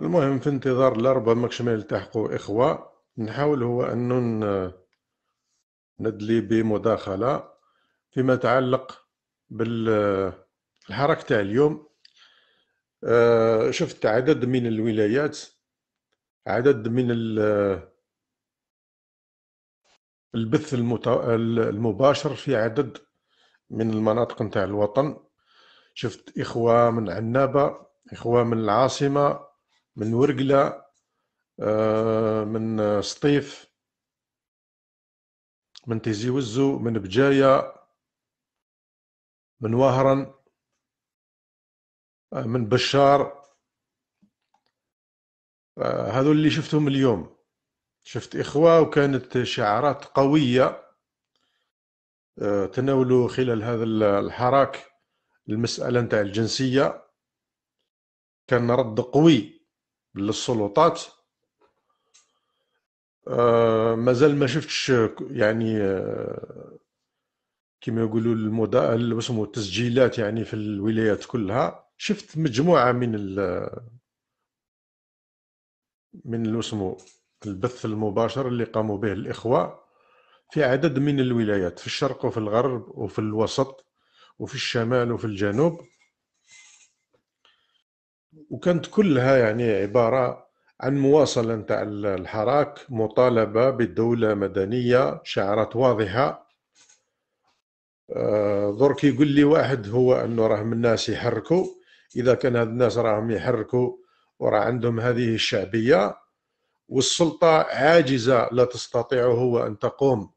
المهم في انتظار لربما كشما يلتحقوا إخوة نحاول هو أن ندلي بمداخلة فيما يتعلق بالحركة تاع اليوم آه، شفت عدد من الولايات عدد من البث المباشر في عدد من المناطق نتاع الوطن شفت إخوة من عنابة إخوة من العاصمة من ورقلة آه، من سطيف من تيزي وزو من بجاية من وهران آه، من بشار آه، هذو اللي شفتهم اليوم شفت إخوة وكانت شعارات قوية تناولوا خلال هذا الحراك المسألة نتاع الجنسية كان رد قوي للسلطات آه، مازال ما شفتش يعني آه، كما يقولوا المدا واسمو التسجيلات يعني في الولايات كلها شفت مجموعه من ال من اسمو البث المباشر اللي قاموا به الاخوه في عدد من الولايات في الشرق وفي الغرب وفي الوسط وفي الشمال وفي الجنوب وكانت كلها يعني عبارة عن مواصلة نتاع الحراك مطالبة بالدولة مدنية شعارات واضحة آه، درك يقول لي واحد هو أنه راهم الناس يحركوا إذا كان هاد الناس راهم يحركوا وراه عندهم هذه الشعبية والسلطة عاجزة لا تستطيع هو أن تقوم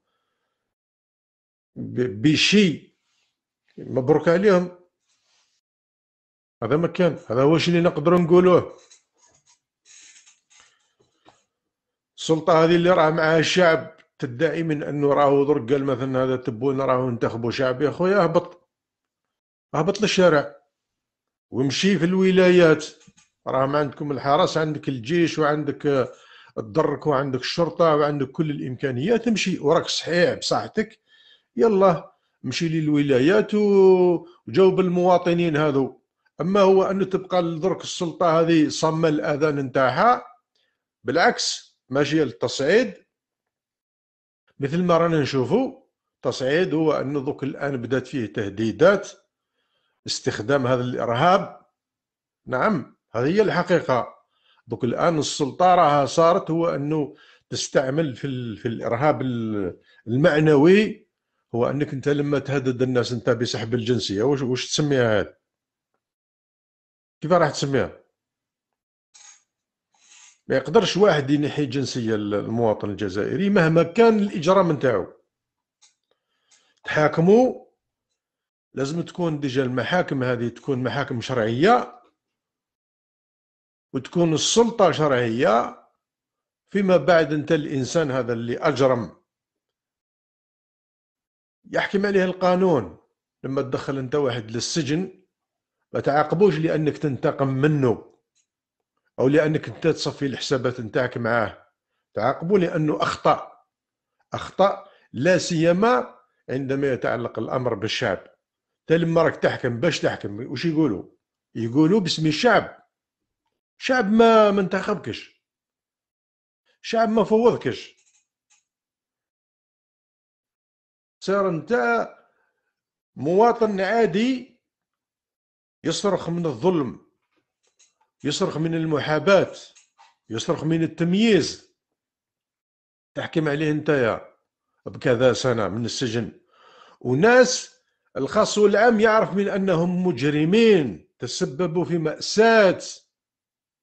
بشيء مبروك عليهم هذا ما كان هذا واش اللي نقدروا نقولوه السلطه هذه اللي راه معها الشعب تدعي من انه راهو درك قال مثلا هذا تبون راهو انتخبوا شعب يا خويا اهبط اهبط للشارع ومشي في الولايات راهم عندكم الحرس عندك الجيش وعندك الدرك وعندك الشرطه وعندك كل الامكانيات امشي وراك صحيح بصحتك يلا مشي للولايات وجاوب المواطنين هذو اما هو انه تبقى درك السلطه هذه صم الاذان نتاعها بالعكس ماشيه للتصعيد مثل ما رانا نشوفوا تصعيد هو انه دوك الان بدات فيه تهديدات استخدام هذا الارهاب نعم هذه هي الحقيقه دوك الان السلطه راها صارت هو انه تستعمل في في الارهاب المعنوي هو انك انت لما تهدد الناس انت بسحب الجنسيه واش وش تسميها هذه كيف راح تسميها ما يقدرش واحد ينحي جنسيه المواطن الجزائري مهما كان الاجرام نتاعو تحاكموا لازم تكون ديجا المحاكم هذه تكون محاكم شرعيه وتكون السلطه شرعيه فيما بعد انت الانسان هذا اللي اجرم يحكم عليه القانون لما تدخل انت واحد للسجن ما تعاقبوش لانك تنتقم منه او لانك انت تصفي الحسابات نتاعك معاه تعاقبوا لانه اخطا اخطا لا سيما عندما يتعلق الامر بالشعب لما راك تحكم باش تحكم وش يقولوا يقولوا باسم الشعب شعب ما منتخبكش شعب ما فوضكش صار انت مواطن عادي يصرخ من الظلم يصرخ من المحاباة يصرخ من التمييز تحكم عليه انت بكذا سنة من السجن وناس الخاص والعام يعرف من أنهم مجرمين تسببوا في مأساة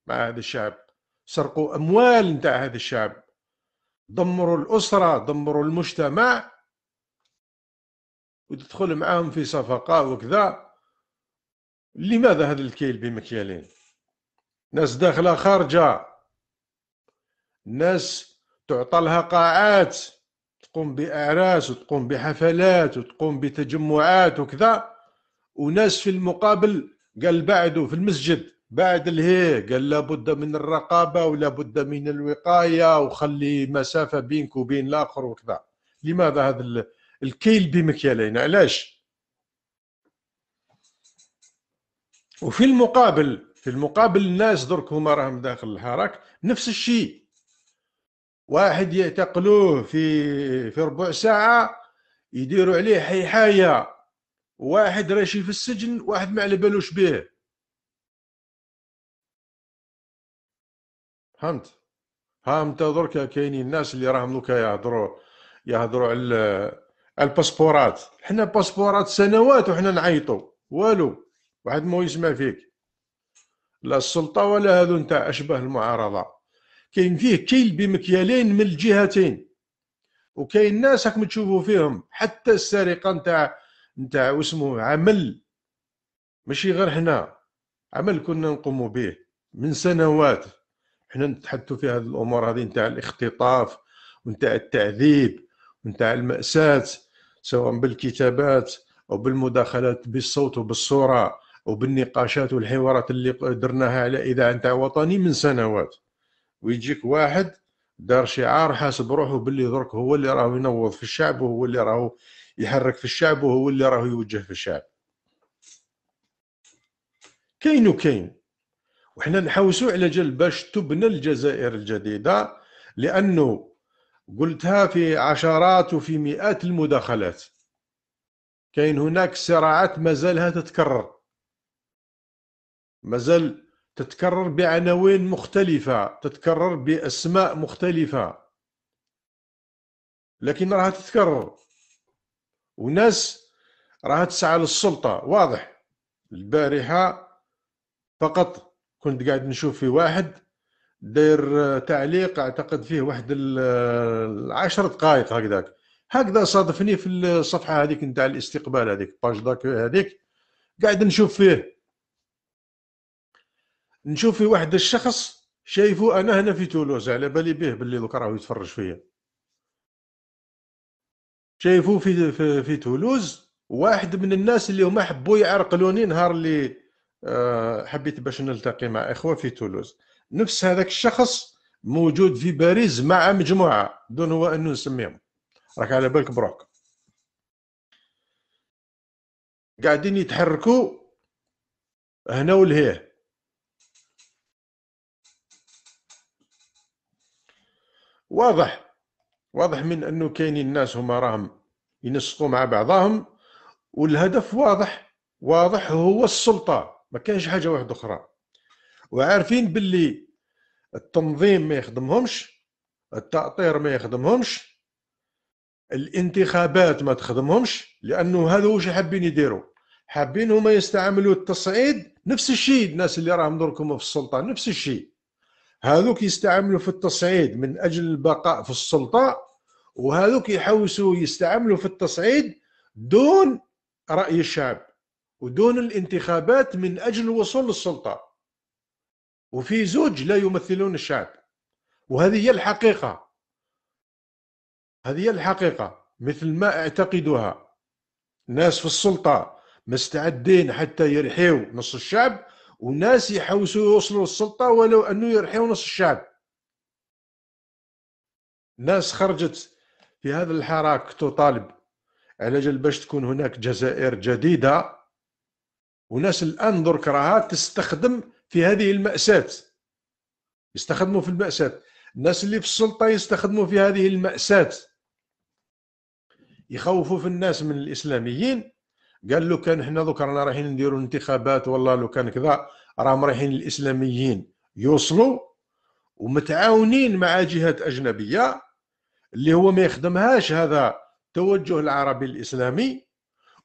مع هذا الشعب سرقوا أموال نتاع هذا الشعب دمروا الأسرة دمروا المجتمع وتدخل معاهم في صفقة وكذا لماذا هذا الكيل بمكيالين ناس داخله خارجه ناس تعطى لها قاعات تقوم باعراس وتقوم بحفلات وتقوم بتجمعات وكذا وناس في المقابل قال بعده في المسجد بعد الهي قال لابد من الرقابه ولابد من الوقايه وخلي مسافه بينك وبين الاخر وكذا لماذا هذا الكيل بمكيالين علاش وفي المقابل في المقابل الناس درك هما راهم داخل الحراك نفس الشيء واحد يعتقلوه في في ربع ساعة يديروا عليه حيحاية واحد راشي في السجن واحد ما على بالوش به فهمت ها درك كاينين الناس اللي راهم دوكا يهضروا يهضروا على الباسبورات حنا الباسبورات سنوات وحنا نعيطوا والو واحد ما يسمع فيك لا السلطه ولا هذو نتاع اشبه المعارضه كاين فيه كيل بمكيالين من الجهتين وكاين ناس راكم تشوفوا فيهم حتى السرقه نتاع نتاع واسمه عمل ماشي غير حنا عمل كنا نقوموا به من سنوات حنا نتحدثوا في هذه الامور هذه نتاع الاختطاف ونتاع التعذيب ونتاع الماساه سواء بالكتابات او بالمداخلات بالصوت وبالصوره وبالنقاشات والحوارات اللي درناها على اذاعه نتاع وطني من سنوات ويجيك واحد دار شعار حاسب روحه باللي درك هو اللي راهو ينوض في الشعب وهو اللي راهو يحرك في الشعب وهو اللي راهو يوجه في الشعب كاين وكاين وحنا نحوسوا على جل باش تبنى الجزائر الجديده لانه قلتها في عشرات وفي مئات المداخلات كاين هناك صراعات مازالها تتكرر مازال تتكرر بعناوين مختلفة تتكرر بأسماء مختلفة لكن راها تتكرر وناس راها تسعى للسلطة واضح البارحة فقط كنت قاعد نشوف في واحد داير تعليق اعتقد فيه واحد العشر دقائق هكذاك هكذا صادفني في الصفحه هذيك نتاع الاستقبال هذيك باج داك هذيك قاعد نشوف فيه نشوف في واحد الشخص شايفه انا هنا في تولوز على بالي به باللي دوك راهو يتفرج فيا شايفه في, في في تولوز واحد من الناس اللي هما حبوا يعرقلوني نهار اللي آه، حبيت باش نلتقي مع اخوه في تولوز نفس هذاك الشخص موجود في باريس مع مجموعه دون هو انه نسميهم راك على بالك بروك قاعدين يتحركوا هنا ولهيه واضح واضح من انه كاينين الناس هما راهم ينسقوا مع بعضهم والهدف واضح واضح هو السلطه ما كانش حاجه واحده اخرى وعارفين باللي التنظيم ما يخدمهمش التأطير ما يخدمهمش الانتخابات ما تخدمهمش لانه هذا واش حابين يديروا حابين هما يستعملوا التصعيد نفس الشيء الناس اللي راهم دركم في السلطه نفس الشيء هذوك يستعملوا في التصعيد من اجل البقاء في السلطه وهذوك يحوسوا يستعملوا في التصعيد دون راي الشعب ودون الانتخابات من اجل الوصول للسلطه وفي زوج لا يمثلون الشعب وهذه هي الحقيقه هذه هي الحقيقه مثل ما اعتقدها ناس في السلطه مستعدين حتى يرحيوا نص الشعب وناس يحوسوا يوصلوا للسلطة ولو أنه يرحيوا نص الشعب ناس خرجت في هذا الحراك تطالب على جل باش تكون هناك جزائر جديدة وناس الآن درك راها تستخدم في هذه المأساة يستخدموا في المأساة الناس اللي في السلطة يستخدموا في هذه المأساة يخوفوا في الناس من الإسلاميين قال لو كان حنا دوك رانا رايحين نديروا انتخابات والله لو كان كذا راهم رايحين الاسلاميين يوصلوا ومتعاونين مع جهات اجنبيه اللي هو ما يخدمهاش هذا التوجه العربي الاسلامي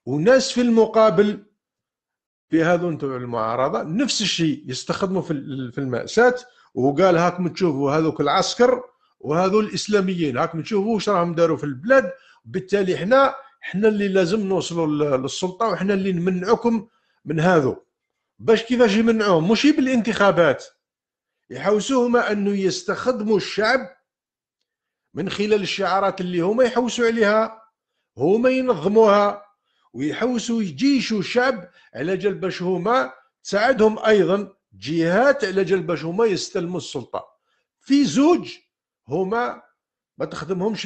وناس في المقابل في هذو نتوع المعارضه نفس الشيء يستخدموا في المأساة وقال هاكم تشوفوا هذوك العسكر وهذو الاسلاميين هاكم تشوفوا واش راهم داروا في البلاد بالتالي حنا حنا اللي لازم نوصلوا للسلطه وحنا اللي نمنعكم من هذو باش كيفاش يمنعوهم ماشي بالانتخابات يحوسوهما انه يستخدموا الشعب من خلال الشعارات اللي هما يحوسوا عليها هما ينظموها ويحوسوا يجيشوا الشعب على جال باش هما تساعدهم ايضا جهات على جال باش هما يستلموا السلطه في زوج هما ما تخدمهمش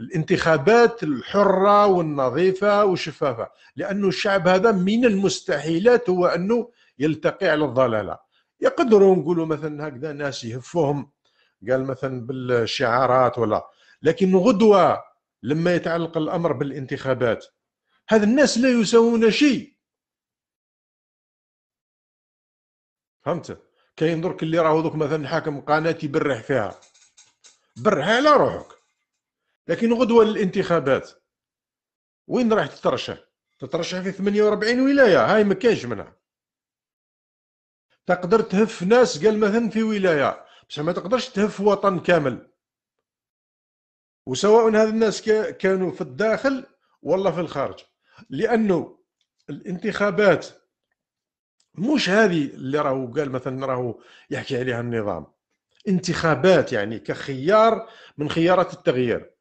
الانتخابات الحرة والنظيفة والشفافة لأن الشعب هذا من المستحيلات هو أنه يلتقي على الضلالة يقدروا نقولوا مثلا هكذا ناس يهفوهم قال مثلا بالشعارات ولا لكن غدوة لما يتعلق الأمر بالانتخابات هذا الناس لا يساوون شيء فهمت كاين درك اللي راهو دوك مثلا حاكم قناه يبرح فيها برح على روحك لكن غدوه للانتخابات وين راح تترشح؟ تترشح في 48 ولايه هاي ما كاينش منها تقدر تهف ناس قال مثلا في ولايه بصح ما تقدرش تهف وطن كامل وسواء هذ الناس كانوا في الداخل ولا في الخارج لانه الانتخابات مش هذه اللي راهو قال مثلا راهو يحكي عليها النظام انتخابات يعني كخيار من خيارات التغيير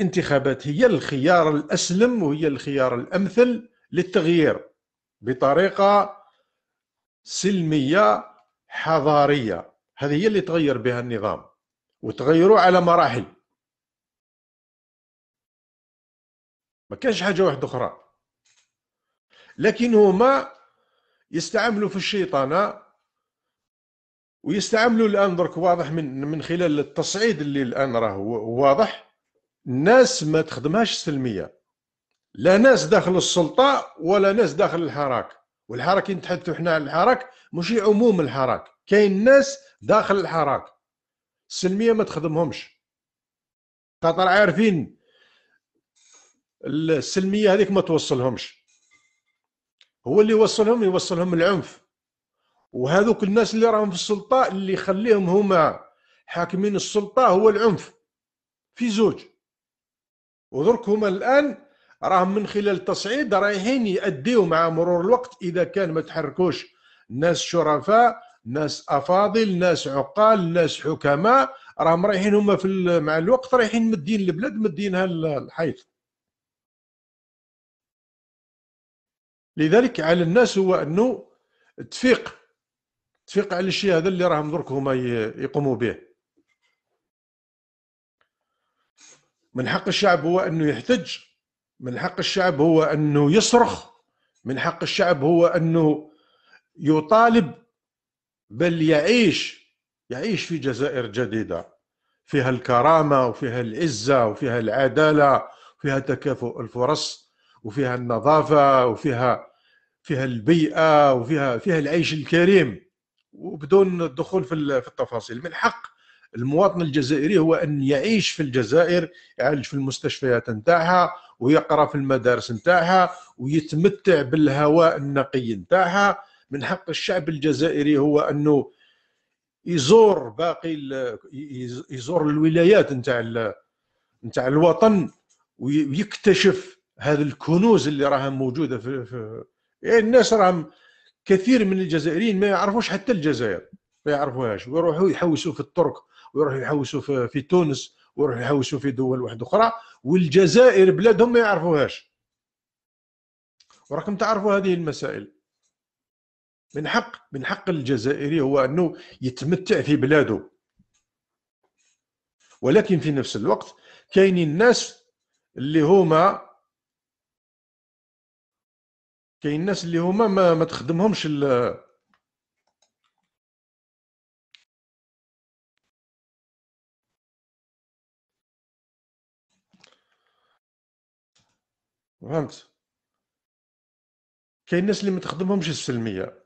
الانتخابات هي الخيار الأسلم وهي الخيار الأمثل للتغيير بطريقة سلمية حضارية هذه هي اللي تغير بها النظام وتغيروا على مراحل ما كانش حاجة واحدة أخرى لكن هما يستعملوا في الشيطانة ويستعملوا الآن درك واضح من من خلال التصعيد اللي الآن راه واضح ناس ما تخدمهاش السلميه لا ناس داخل السلطه ولا ناس داخل الحراك والحراك نتحدثوا حنا على الحراك ماشي عموم الحراك كاين ناس داخل الحراك السلميه ما تخدمهمش خاطر عارفين السلميه هذيك ما توصلهمش هو اللي يوصلهم يوصلهم العنف وهذوك الناس اللي راهم في السلطه اللي يخليهم هما حاكمين السلطه هو العنف في زوج ودرك هما الان راهم من خلال التصعيد رايحين يؤديوا مع مرور الوقت اذا كان ما تحركوش ناس شرفاء ناس افاضل ناس عقال ناس حكماء راهم رايحين هما في مع الوقت رايحين مدين البلاد مدينها الحيط لذلك على الناس هو انه تفيق تفيق على الشيء هذا اللي راهم درك هما يقوموا به من حق الشعب هو انه يحتج من حق الشعب هو انه يصرخ من حق الشعب هو انه يطالب بل يعيش يعيش في جزائر جديده فيها الكرامه وفيها العزه وفيها العداله وفيها تكافؤ الفرص وفيها النظافه وفيها فيها البيئه وفيها فيها العيش الكريم وبدون الدخول في التفاصيل من حق المواطن الجزائري هو ان يعيش في الجزائر يعالج في المستشفيات نتاعها ويقرا في المدارس نتاعها ويتمتع بالهواء النقي نتاعها من حق الشعب الجزائري هو انه يزور باقي يزور الولايات نتاع نتاع الوطن ويكتشف هذه الكنوز اللي راها موجوده في, في يعني الناس راهم كثير من الجزائريين ما يعرفوش حتى الجزائر ما يعرفوهاش ويروحوا يحوسوا في الترك ويروحوا يحوسوا في, في تونس ويروحوا يحوسوا في دول واحدة أخرى والجزائر بلادهم ما يعرفوهاش وراكم تعرفوا هذه المسائل من حق من حق الجزائري هو أنه يتمتع في بلاده ولكن في نفس الوقت كاينين الناس اللي هما كاين الناس اللي هما ما, ما تخدمهمش ال فهمت كاين الناس اللي ما تخدمهمش السلميه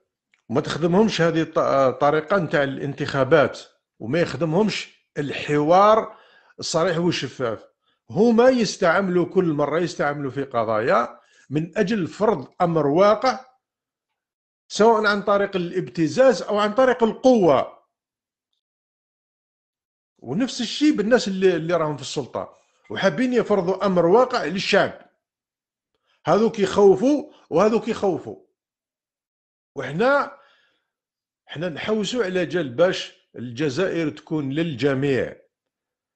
وما تخدمهمش هذه الطريقه نتاع الانتخابات وما يخدمهمش الحوار الصريح والشفاف هما يستعملوا كل مره يستعملوا في قضايا من اجل فرض امر واقع سواء عن طريق الابتزاز او عن طريق القوه ونفس الشيء بالناس اللي, اللي راهم في السلطه وحابين يفرضوا امر واقع للشعب هذوك يخوفوا وهذوك يخوفوا وحنا حنا نحوسوا على جال باش الجزائر تكون للجميع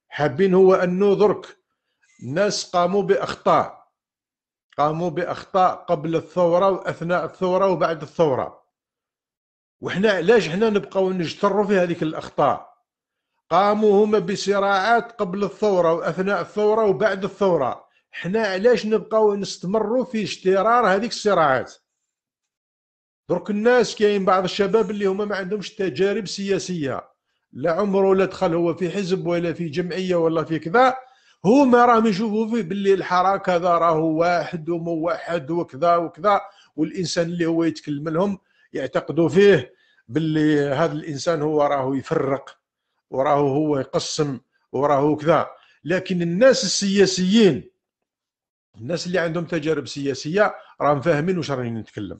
حابين هو انه درك الناس قاموا باخطاء قاموا باخطاء قبل الثوره واثناء الثوره وبعد الثوره وحنا علاش حنا نبقاو نجتروا في هذيك الاخطاء قاموا هما بصراعات قبل الثوره واثناء الثوره وبعد الثوره حنا علاش نبقاو نستمروا في اجترار هذيك الصراعات درك الناس كاين بعض الشباب اللي هما ما عندهمش تجارب سياسيه لا عمره ولا دخل هو في حزب ولا في جمعيه ولا في كذا هما راهم يشوفوا فيه باللي الحراك هذا راهو واحد وموحد وكذا وكذا والانسان اللي هو يتكلم لهم يعتقدوا فيه باللي هذا الانسان هو راهو يفرق وراهو هو يقسم وراهو كذا لكن الناس السياسيين الناس اللي عندهم تجارب سياسيه راهم فاهمين واش راني نتكلم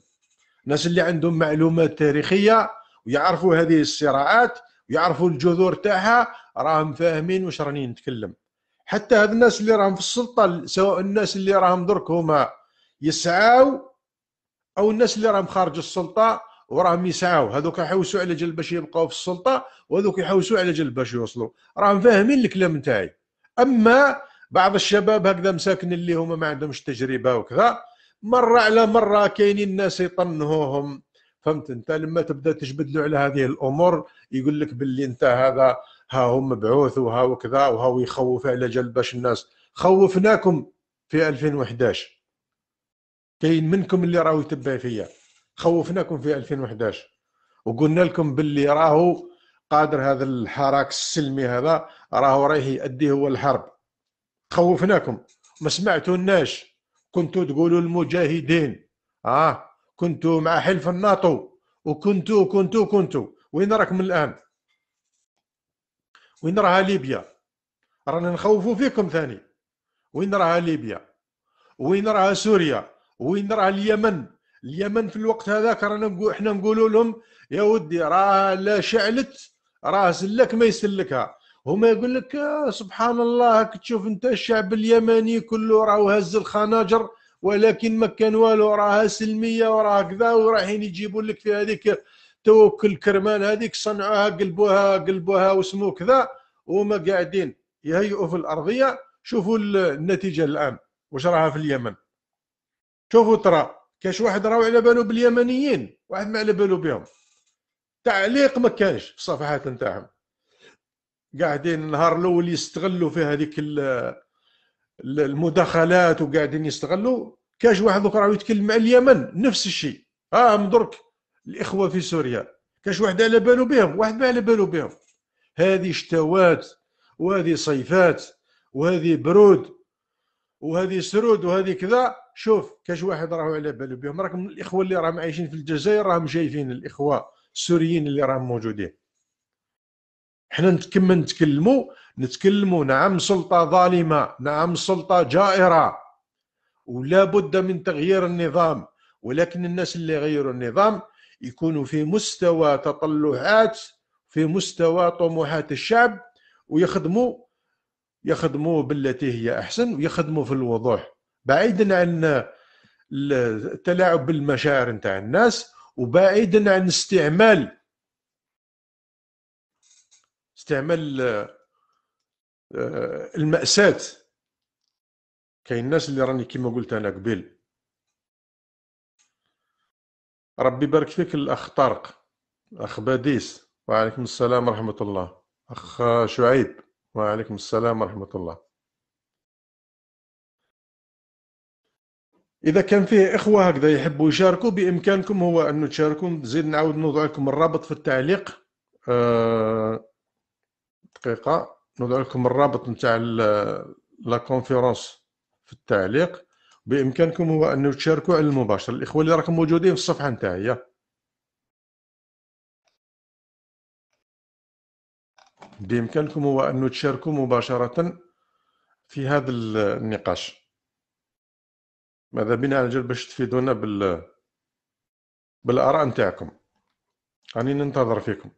الناس اللي عندهم معلومات تاريخيه ويعرفوا هذه الصراعات ويعرفوا الجذور تاعها راهم فاهمين واش راني نتكلم حتى هاد الناس اللي راهم في السلطه سواء الناس اللي راهم درك هما يسعاو او الناس اللي راهم خارج السلطه وراهم يسعاو هذوك يحوسوا على جل باش يبقاو في السلطه وهذوك يحوسوا على جل باش يوصلوا راهم فاهمين الكلام تاعي اما بعض الشباب هكذا مساكن اللي هما ما عندهمش تجربه وكذا مره على مره كاينين الناس يطنهوهم فهمت انت لما تبدا تجبد له على هذه الامور يقول لك باللي انت هذا ها هو مبعوث وها وكذا وها يخوف على جل باش الناس خوفناكم في 2011 كاين منكم اللي راهو يتبع فيا خوفناكم في 2011 وقلنا لكم باللي راهو قادر هذا الحراك السلمي هذا راهو رايح يؤدي هو الحرب خوفناكم ما سمعتوناش كنتوا تقولوا المجاهدين اه كنتوا مع حلف الناتو وكنتوا كنتوا كنتوا وين راكم الان وين راها ليبيا رانا نخوفوا فيكم ثاني وين راها ليبيا وين راها سوريا وين راها اليمن اليمن في الوقت هذاك رانا احنا نقولوا لهم يا ودي راه لا شعلت راه سلك ما يسلكها هما يقول لك آه، سبحان الله تشوف انت الشعب اليمني كله راهو هز الخناجر ولكن ما كان والو راها سلميه وراها كذا ورايحين يجيبوا لك في هذيك توكل الكرمان هذيك صنعوها قلبوها قلبوها وسمو كذا وما قاعدين يهيئوا في الارضيه شوفوا النتيجه الان واش راها في اليمن شوفوا ترى كاش واحد راهو على بالو باليمنيين واحد ما على بالو بهم تعليق ما كانش في الصفحات نتاعهم قاعدين النهار الاول يستغلوا في هذيك المداخلات وقاعدين يستغلوا كاش واحد اخر يتكلم على اليمن نفس الشيء اه درك الاخوه في سوريا كاش واحد على باله بهم واحد ما على باله بهم هذه شتوات وهذه صيفات وهذه برود وهذه سرود وهذه كذا شوف كاش واحد راهو على باله بهم راكم الاخوه اللي راهم عايشين في الجزائر راهم شايفين الاخوه السوريين اللي راهم موجودين حنا نتكمل نتكلموا نتكلموا نعم سلطه ظالمه نعم سلطه جائره ولا بد من تغيير النظام ولكن الناس اللي غيروا النظام يكونوا في مستوى تطلعات في مستوى طموحات الشعب ويخدموا يخدموا بالتي هي احسن ويخدموا في الوضوح بعيدا عن التلاعب بالمشاعر نتاع الناس وبعيدا عن استعمال استعمال آه، آه، المأساة كاين الناس اللي راني كيما قلت انا قبل ربي يبارك فيك الاخ طارق اخ باديس وعليكم السلام ورحمه الله اخ شعيب وعليكم السلام ورحمه الله اذا كان فيه اخوه هكذا يحبوا يشاركوا بامكانكم هو انه تشاركوا نزيد نعاود نوضع لكم الرابط في التعليق آه دقيقه نضع لكم الرابط نتاع لا كونفيرونس في التعليق بامكانكم هو ان تشاركوا على المباشر الاخوه اللي راكم موجودين في الصفحه نتاعي بامكانكم هو ان تشاركوا مباشره في هذا النقاش ماذا بنا على جال باش تفيدونا بال بالاراء نتاعكم راني ننتظر فيكم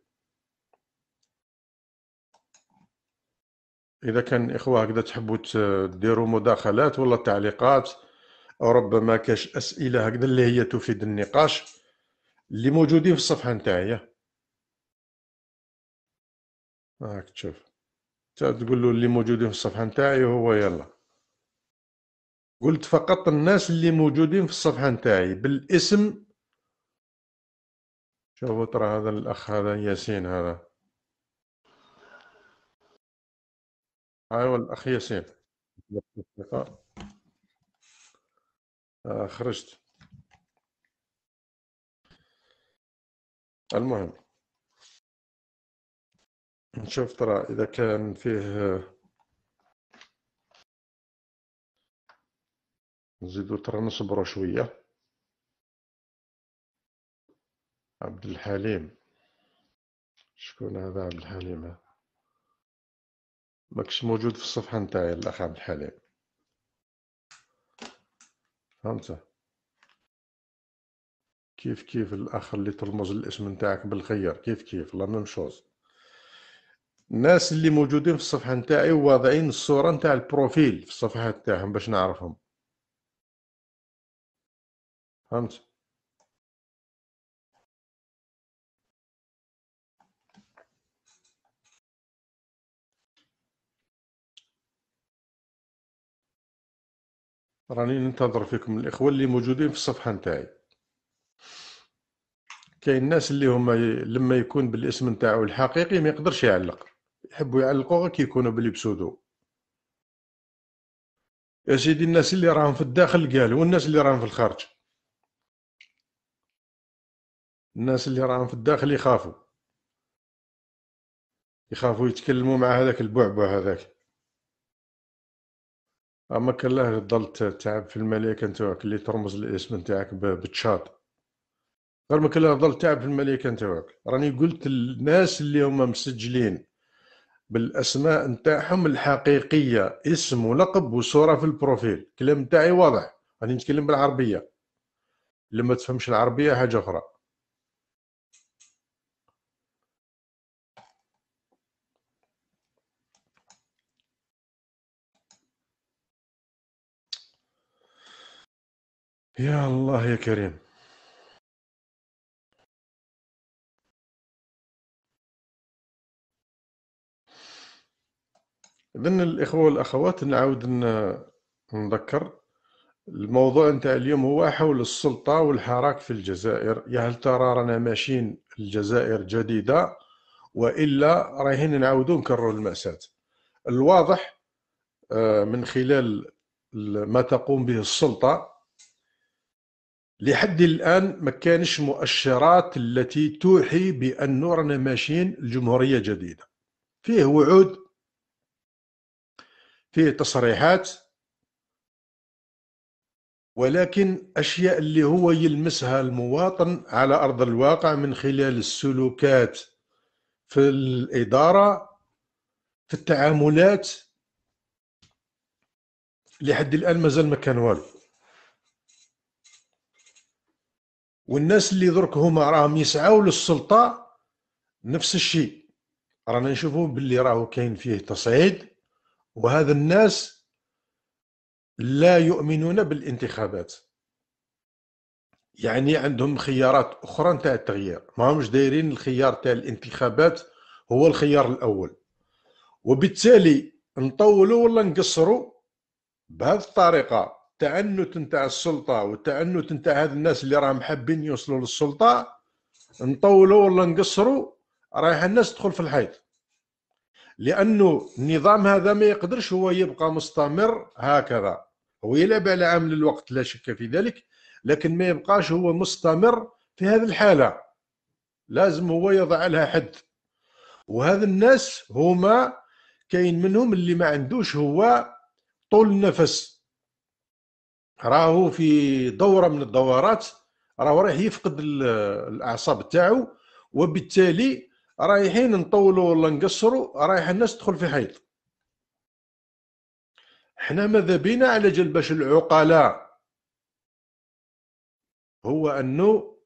اذا كان اخوه هكذا تحبوا تديروا مداخلات ولا تعليقات او ربما كاش اسئله هكذا اللي هي تفيد النقاش اللي موجودين في الصفحه نتاعي هاك تشوف تقول له اللي موجودين في الصفحه نتاعي هو يلا قلت فقط الناس اللي موجودين في الصفحه نتاعي بالاسم شوفوا ترى هذا الاخ هذا ياسين هذا أيوة الأخ ياسين آه، خرجت المهم نشوف ترى إذا كان فيه نزيدو ترى نصبرو شوية عبد الحليم شكون هذا عبد الحليم هذا ماكش موجود في الصفحة نتاعي الأخ عبد الحليم فهمت كيف كيف الأخ اللي ترمز الاسم نتاعك بالخير كيف كيف لا ميم شوز الناس اللي موجودين في الصفحة نتاعي واضعين الصورة نتاع البروفيل في الصفحة نتاعهم باش نعرفهم فهمت راني ننتظر فيكم الاخوه اللي موجودين في الصفحه نتاعي كاين الناس اللي هما لما يكون بالاسم نتاعو الحقيقي ما يقدرش يعلق يحبوا يعلقوا غير كي يكونوا بلي بسودو يا سيدي الناس اللي راهم في الداخل قالوا والناس اللي راهم في الخارج الناس اللي راهم في الداخل يخافوا يخافوا يتكلموا مع هذاك البعبع هذاك اما كان له ضلت تعب في الملائكه نتاعك اللي ترمز الاسم نتاعك بتشاط غير ما كان له ضلت تعب في الملائكه نتاعك راني قلت الناس اللي هما مسجلين بالاسماء نتاعهم الحقيقيه اسم ولقب وصوره في البروفيل الكلام نتاعي واضح راني نتكلم بالعربيه لما تفهمش العربيه حاجه اخرى يا الله يا كريم اذن الاخوه والاخوات نعاود نذكر الموضوع نتاع اليوم هو حول السلطه والحراك في الجزائر يا هل ترى رانا ماشيين الجزائر جديده والا رايحين نعاودو نكرروا الماساه الواضح آه، من خلال ما تقوم به السلطه لحد الآن ما كانش مؤشرات التي توحي بان رانا ماشيين لجمهورية جديدة فيه وعود فيه تصريحات ولكن أشياء اللي هو يلمسها المواطن على أرض الواقع من خلال السلوكات في الإدارة في التعاملات لحد الآن مازال ما كان والو والناس اللي درك هما راهم يسعوا للسلطه نفس الشيء رانا نشوفوا باللي راهو كاين فيه تصعيد وهذا الناس لا يؤمنون بالانتخابات يعني عندهم خيارات اخرى نتاع التغيير ما همش دايرين الخيار تاع الانتخابات هو الخيار الاول وبالتالي نطولوا ولا نقصروا بهذه الطريقه التعنت نتاع السلطه والتعنت نتاع هاد الناس اللي راهم حابين يوصلوا للسلطه نطولوا ولا نقصروا رايح الناس تدخل في الحيط لانه النظام هذا ما يقدرش هو يبقى مستمر هكذا هو يلعب على عامل الوقت لا شك في ذلك لكن ما يبقاش هو مستمر في هذه الحاله لازم هو يضع لها حد وهذا الناس هما كاين منهم اللي ما عندوش هو طول النفس راهو في دوره من الدورات راهو رايح يفقد الاعصاب تاعو وبالتالي رايحين نطولوا ولا نقصروا رايح الناس تدخل في حيط حنا ماذا بينا على جال باش العقلاء هو انه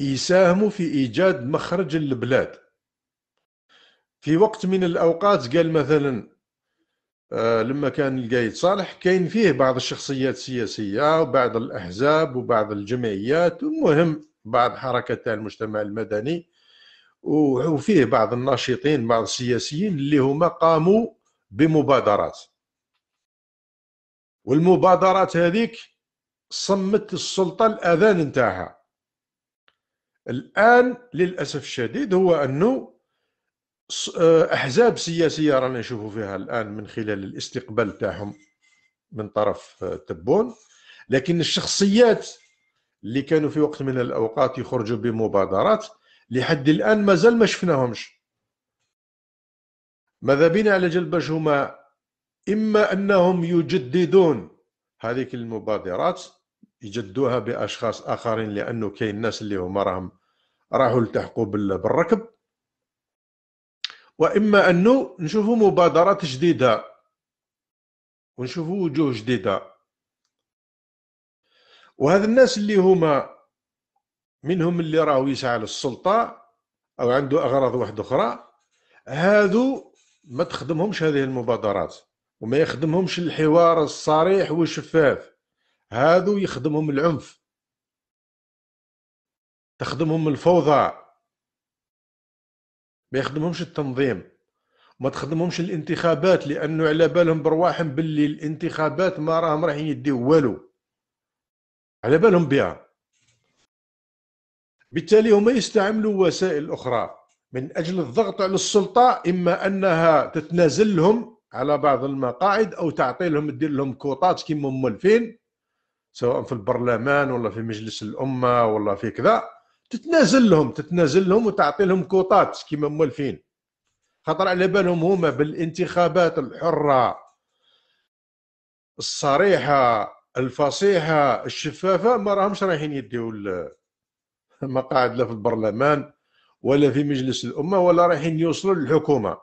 يساهموا في ايجاد مخرج للبلاد في وقت من الاوقات قال مثلا آه، لما كان القايد صالح كاين فيه بعض الشخصيات السياسية وبعض الأحزاب وبعض الجمعيات المهم بعض حركات المجتمع المدني وفيه بعض الناشطين بعض السياسيين اللي هما قاموا بمبادرات والمبادرات هذيك صمت السلطة الأذان نتاعها الآن للأسف الشديد هو أنه آه، احزاب سياسيه رانا نشوفوا فيها الان من خلال الاستقبال تاعهم من طرف آه، تبون لكن الشخصيات اللي كانوا في وقت من الاوقات يخرجوا بمبادرات لحد الان مازال ما شفناهمش ماذا بنا على جلبش هما اما انهم يجددون هذه المبادرات يجدوها باشخاص اخرين لانه كاين الناس اللي هما راهم راحوا التحقوا بالركب واما انه نشوفوا مبادرات جديده ونشوفوا وجوه جديده وهذا الناس اللي هما منهم اللي راهو يسعى للسلطه او عنده اغراض واحده اخرى هادو ما تخدمهمش هذه المبادرات وما يخدمهمش الحوار الصريح والشفاف هادو يخدمهم العنف تخدمهم الفوضى ما يخدمهمش التنظيم ما تخدمهمش الانتخابات لانه على بالهم برواحهم باللي الانتخابات ما راهم رايحين يديو والو على بالهم بها بالتالي هما يستعملوا وسائل اخرى من اجل الضغط على السلطه اما انها تتنازل لهم على بعض المقاعد او تعطي لهم تدير لهم كوطات كيما مولفين سواء في البرلمان ولا في مجلس الامه ولا في كذا تتنازل لهم تتنازل لهم وتعطي لهم كوطات كيما مولفين خاطر على بالهم هما بالانتخابات الحره الصريحه الفصيحه الشفافه ما راهمش رايحين يديو مقاعد لا في البرلمان ولا في مجلس الامه ولا رايحين يوصلوا للحكومه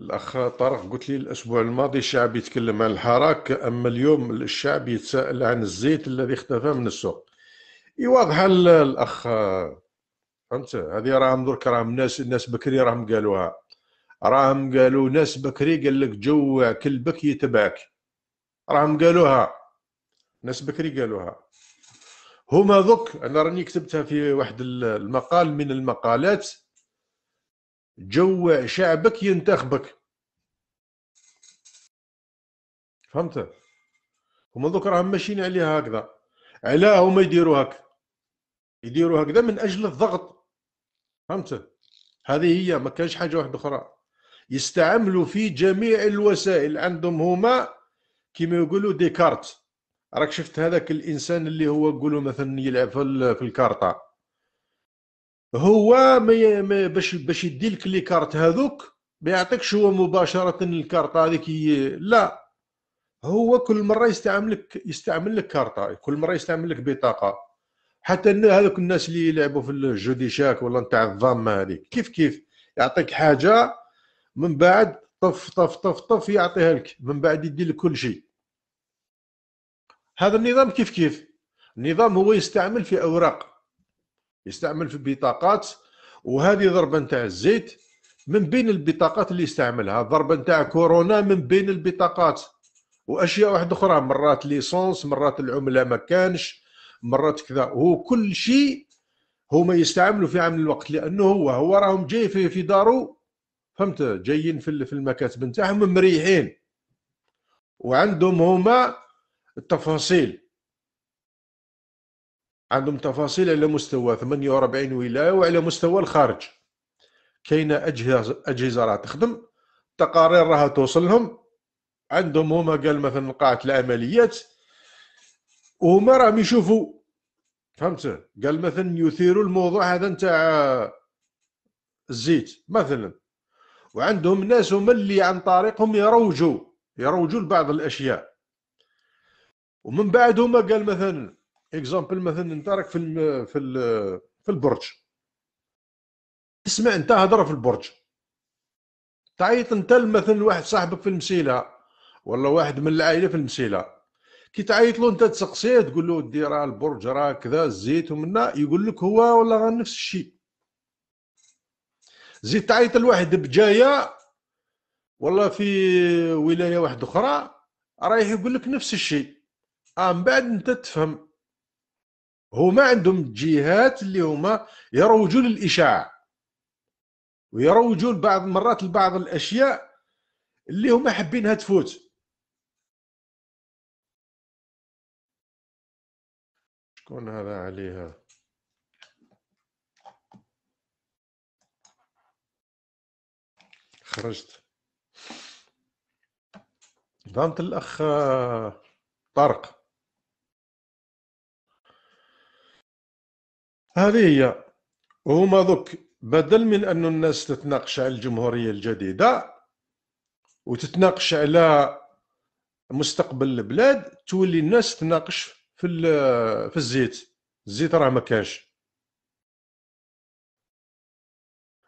الاخ طارق قلت لي الاسبوع الماضي الشعب يتكلم عن الحراك اما اليوم الشعب يتساءل عن الزيت الذي اختفى من السوق اي واضحه الاخ فهمت هذه راهم درك راهم ناس الناس بكري راهم قالوها راهم قالوا ناس بكري قال لك جوع كلبك يتبعك راهم قالوها ناس بكري قالوها هما ذوك انا راني كتبتها في واحد المقال من المقالات جوع شعبك ينتخبك فهمت هما دوك راهم ماشيين عليها هكذا علاه هما يديروا هكا يديروا هكذا من اجل الضغط فهمت هذه هي ما كانش حاجه واحده اخرى يستعملوا في جميع الوسائل عندهم هما كما يقولوا ديكارت راك شفت هذاك الانسان اللي هو يقولوا مثلا يلعب في الكارطه هو مي مي باش باش يدي لك لي كارت هذوك ما يعطيكش هو مباشره الكارت هذيك لا هو كل مره يستعمل لك يستعمل لك كارطه كل مره يستعمل لك بطاقه حتى هذوك الناس اللي يلعبوا في الجو دي شاك ولا نتاع الضامه هذيك كيف كيف يعطيك حاجه من بعد طف طف طف طف يعطيها لك من بعد يدي لك كل شيء هذا النظام كيف كيف النظام هو يستعمل في اوراق يستعمل في بطاقات وهذه ضربه نتاع الزيت من بين البطاقات اللي يستعملها ضربه نتاع كورونا من بين البطاقات واشياء واحده اخرى مرات ليسونس مرات العمله ما كانش مرات كذا هو كل شيء هما يستعملوا في عمل الوقت لانه هو هو راهم جاي في في دارو فهمت جايين في في المكاتب نتاعهم مريحين وعندهم هما التفاصيل عندهم تفاصيل على مستوى 48 ولايه وعلى مستوى الخارج كاينه اجهزه اجهزه راه تخدم تقارير راها توصلهم عندهم هما قال مثلا قاعه العمليات وهما راهم يشوفوا فهمت قال مثلا يثيروا الموضوع هذا نتاع الزيت مثلا وعندهم ناس هما اللي عن طريقهم يروجوا يروجوا لبعض الاشياء ومن بعد هما قال مثلا اكزامبل مثلا انت راك في ال في في البرج تسمع انت هضره في البرج تعيط انت مثلا لواحد صاحبك في المسيله ولا واحد من العائله في المسيله كي تعيط له انت تسقسيه تقول له ودي راه البرج راه كذا الزيت ومنا يقول لك هو ولا غير نفس الشيء زيد تعيط لواحد بجايه والله في ولايه واحده اخرى رايح يقول لك نفس الشيء اه من بعد انت تفهم هما عندهم جهات اللي هما يروجوا للاشاعه ويروجوا بعض مرات لبعض الاشياء اللي هما حابينها تفوت شكون هذا عليها خرجت ضمت الاخ طارق هذه هي وهما دوك بدل من أن الناس تتناقش على الجمهوريه الجديده وتتناقش على مستقبل البلاد تولي الناس تناقش في في الزيت الزيت راه ما كاش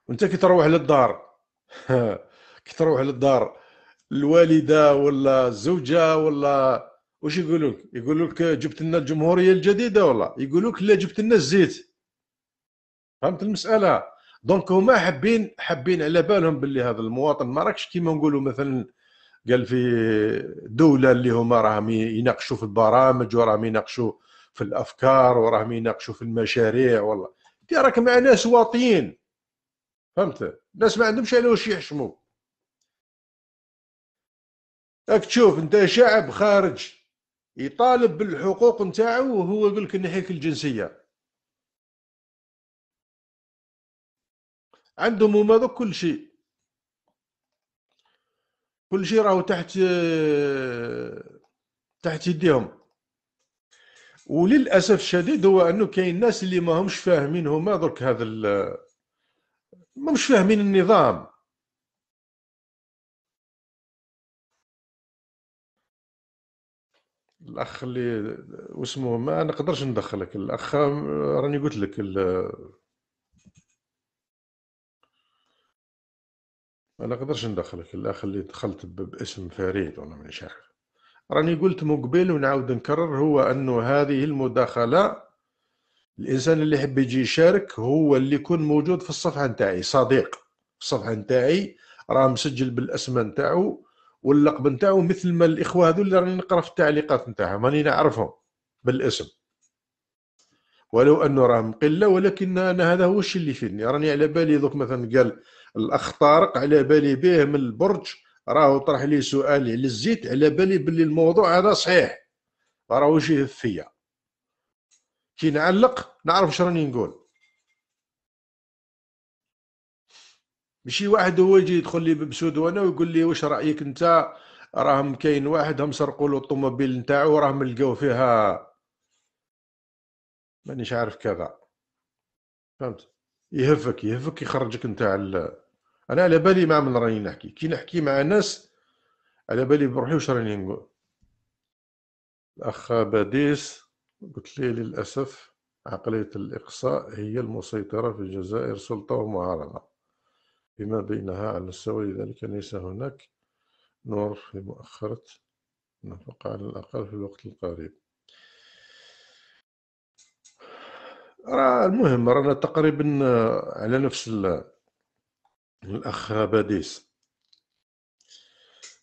وانت كي تروح للدار كي تروح للدار الوالده ولا الزوجه ولا واش يقولوا لك يقولوا لك جبت لنا الجمهوريه الجديده ولا يقولوا لك لا جبت لنا الزيت فهمت المساله دونك هما حابين حابين على بالهم باللي هذا المواطن ما راكش كيما نقولوا مثلا قال في دوله اللي هما راهم يناقشوا في البرامج وراهم يناقشوا في الافكار وراهم يناقشوا في المشاريع والله انت راك مع ناس واطيين فهمت ناس ما عندهمش على واش يحشموا راك تشوف انت شعب خارج يطالب بالحقوق نتاعو وهو يقول لك نحيك الجنسيه عندهم هما دوك كل شيء كل شيء راهو تحت تحت يديهم وللاسف الشديد هو انه كاين ناس اللي ما همش فاهمين هما درك هذا ما مش فاهمين النظام الاخ اللي واسمه ما نقدرش ندخلك الاخ راني قلت لك ما نقدرش ندخلك الاخ اللي دخلت باسم فريد ولا مانيش عارف راني قلت من قبل ونعاود نكرر هو انه هذه المداخله الانسان اللي يحب يجي يشارك هو اللي يكون موجود في الصفحه نتاعي صديق في الصفحه نتاعي راه مسجل بالاسماء نتاعو واللقب نتاعو مثل ما الاخوه هذو اللي راني نقرا في التعليقات نتاعهم راني نعرفهم بالاسم ولو انه راهم قله ولكن انا هذا هو الشيء اللي يفيدني راني على بالي دوك مثلا قال الاخ طارق على بالي به من البرج راهو طرح لي سؤال على الزيت على بالي باللي الموضوع هذا صحيح راهو شي فيا كي نعلق نعرف واش راني نقول ماشي واحد هو يجي يدخل لي بسود وانا ويقول لي واش رايك انت راهم كاين واحد هم سرقوا له الطوموبيل نتاعو راهم لقاو فيها مانيش عارف كذا فهمت يهفك يهفك يخرجك نتاع على انا على بالي مع من راني نحكي كي نحكي مع ناس على بالي بروحي واش راني نقول الاخ باديس قلت لي للاسف عقليه الاقصاء هي المسيطره في الجزائر سلطه ومعارضه بما بينها على المستوى لذلك ليس هناك نور في مؤخره نفق على الاقل في الوقت القريب راه المهم رانا تقريبا آه، على نفس الاخ باديس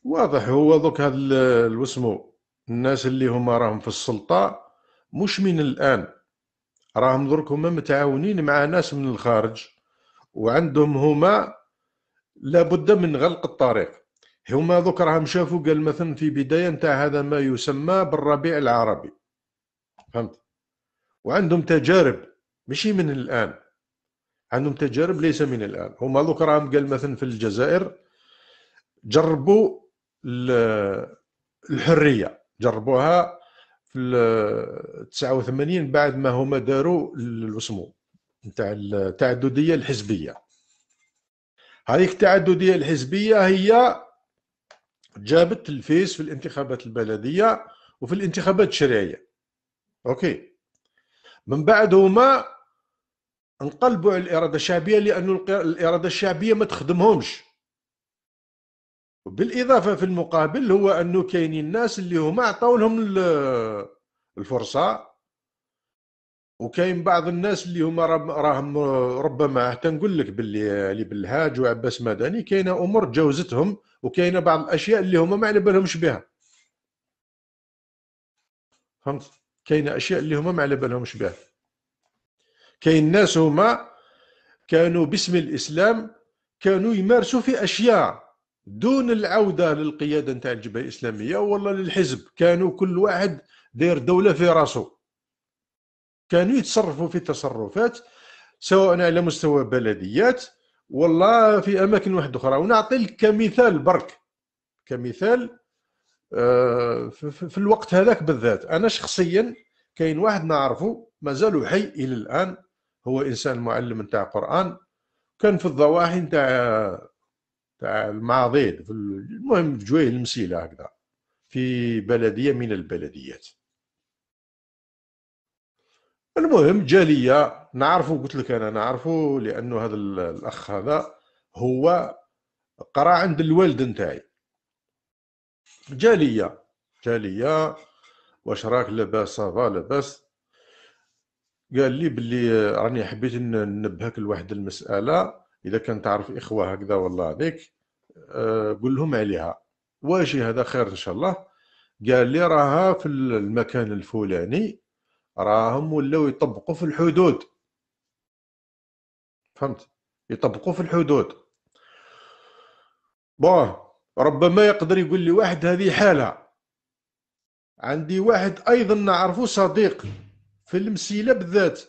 واضح هو دوك هذا الوسمو الناس اللي هما راهم في السلطه مش من الان راهم درك هما متعاونين مع ناس من الخارج وعندهم هما لابد من غلق الطريق هما دوك راهم شافوا قال مثلا في بدايه نتاع هذا ما يسمى بالربيع العربي فهمت وعندهم تجارب ماشي من الان عندهم تجارب ليس من الان هما دوك راهم قال مثلا في الجزائر جربوا الحريه جربوها في 89 بعد ما هما داروا الوسمو نتاع التعدديه الحزبيه هذيك التعدديه الحزبيه هي جابت الفيس في الانتخابات البلديه وفي الانتخابات الشرعيه اوكي من بعد هما انقلبوا على الاراده الشعبيه لان الاراده الشعبيه ما تخدمهمش بالاضافه في المقابل هو انه كاينين الناس اللي هما عطاو لهم الفرصه وكاين بعض الناس اللي هما راهم ربما حتى نقول لك باللي علي بالهاج وعباس مدني كاينه امور تجاوزتهم وكاينه بعض الاشياء اللي هما ما على بالهمش بها فهمت كاين اشياء اللي هما ما على بالهمش بها كاين ناس هما كانوا باسم الاسلام كانوا يمارسوا في اشياء دون العوده للقياده نتاع الجبهه الاسلاميه ولا للحزب كانوا كل واحد داير دوله في راسه كانوا يتصرفوا في تصرفات سواء على مستوى بلديات ولا في اماكن واحده اخرى ونعطي لك كمثال برك كمثال آه، في الوقت هذاك بالذات انا شخصيا كاين واحد نعرفه مازالو حي الى الان هو انسان معلم نتاع قران كان في الضواحي نتاع تاع المعاضيد في المهم في جويه المسيله هكذا في بلديه من البلديات المهم جاليه نعرفه قلت لك انا نعرفه لانه هذا الاخ هذا هو قرا عند الوالد نتاعي جاليه جاليه واش راك لاباس صافا لاباس قال لي بلي راني حبيت ننبهك لواحد المساله اذا كان تعرف اخوه هكذا والله هذيك آه، قول لهم عليها واجي هذا خير ان شاء الله قال لي راها في المكان الفلاني راهم ولاو يطبقوا في الحدود فهمت يطبقوا في الحدود بون ربما يقدر يقول لي واحد هذه حالة عندي واحد أيضا نعرفه صديق في المسيلة بالذات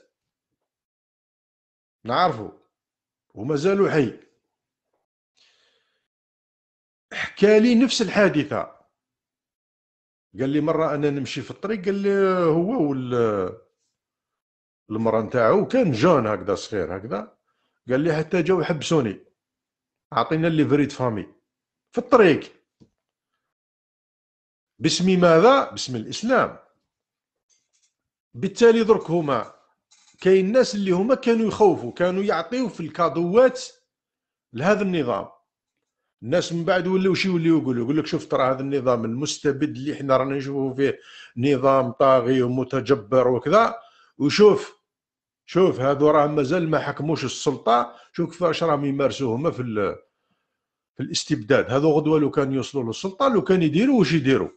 نعرفه ومازالو حي حكى لي نفس الحادثة قال لي مرة أنا نمشي في الطريق قال لي هو وال المرأة نتاعو كان جون هكذا صغير هكذا قال لي حتى جاو حبسوني عطينا اللي فريد فامي في الطريق باسم ماذا؟ باسم الإسلام بالتالي درك هما كاين الناس اللي هما كانوا يخوفوا كانوا يعطيو في الكادوات لهذا النظام الناس من بعد ولاو شي يوليو يقولوا يقول لك شفت راه هذا النظام المستبد اللي احنا رانا نشوفوا فيه نظام طاغي ومتجبر وكذا وشوف شوف هادو راه مازال ما حكموش السلطه شوف كيفاش راهم يمارسوه هما في في الاستبداد هذو غدوه لو كان يوصلوا للسلطه لو كان يديروا واش يديروا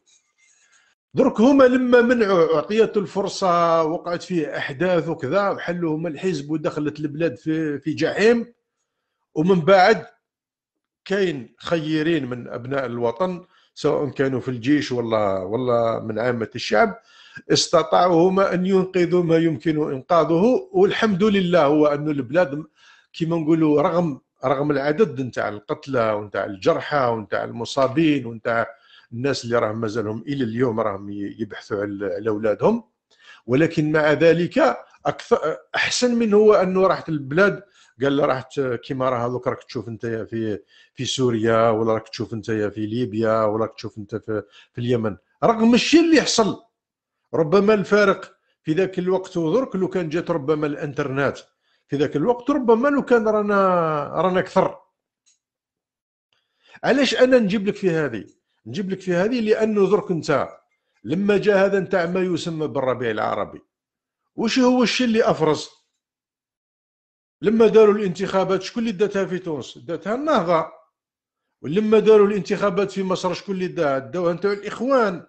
درك هما لما منعوا اعطيته الفرصه وقعت فيه احداث وكذا وحلوا هما الحزب ودخلت البلاد في في جحيم ومن بعد كاين خيرين من ابناء الوطن سواء كانوا في الجيش ولا ولا من عامه الشعب استطاعوا هما ان ينقذوا ما يمكن انقاذه والحمد لله هو أن البلاد كما نقولوا رغم رغم العدد نتاع القتلى ونتاع الجرحى ونتاع المصابين ونتاع الناس اللي راهم مازالهم الى اليوم راهم يبحثوا على اولادهم ولكن مع ذلك اكثر احسن من هو انه راحت البلاد قال له راحت كيما راه دوك راك تشوف انت في في سوريا ولا راك تشوف انت في ليبيا ولا راك تشوف انت في, في اليمن رغم الشيء اللي حصل ربما الفارق في ذاك الوقت ودرك لو كان جات ربما الانترنت في ذاك الوقت ربما لو كان رانا رانا اكثر علاش انا نجيب لك في هذه نجيب لك في هذه لانه درك انت لما جاء هذا نتاع ما يسمى بالربيع العربي وش هو الشيء اللي افرز لما داروا الانتخابات شكون اللي داتها في تونس داتها النهضه ولما داروا الانتخابات في مصر شكون اللي داها داوها نتاع الاخوان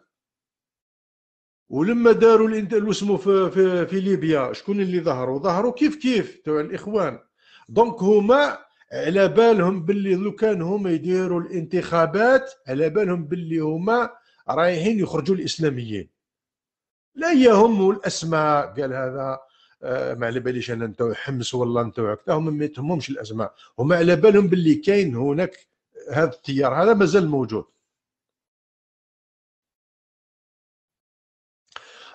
ولما داروا الاسمه في, في, في ليبيا شكون اللي ظهروا ظهروا كيف كيف تاع الاخوان دونك هما على بالهم باللي لو كان هما يديروا الانتخابات على بالهم باللي هما رايحين يخرجوا الاسلاميين لا يهم الاسماء قال هذا آه، ما على باليش انا نتاع حمص ولا نتاع كذا هما ما يهمهمش الاسماء هما على بالهم باللي كاين هناك هذا التيار هذا مازال موجود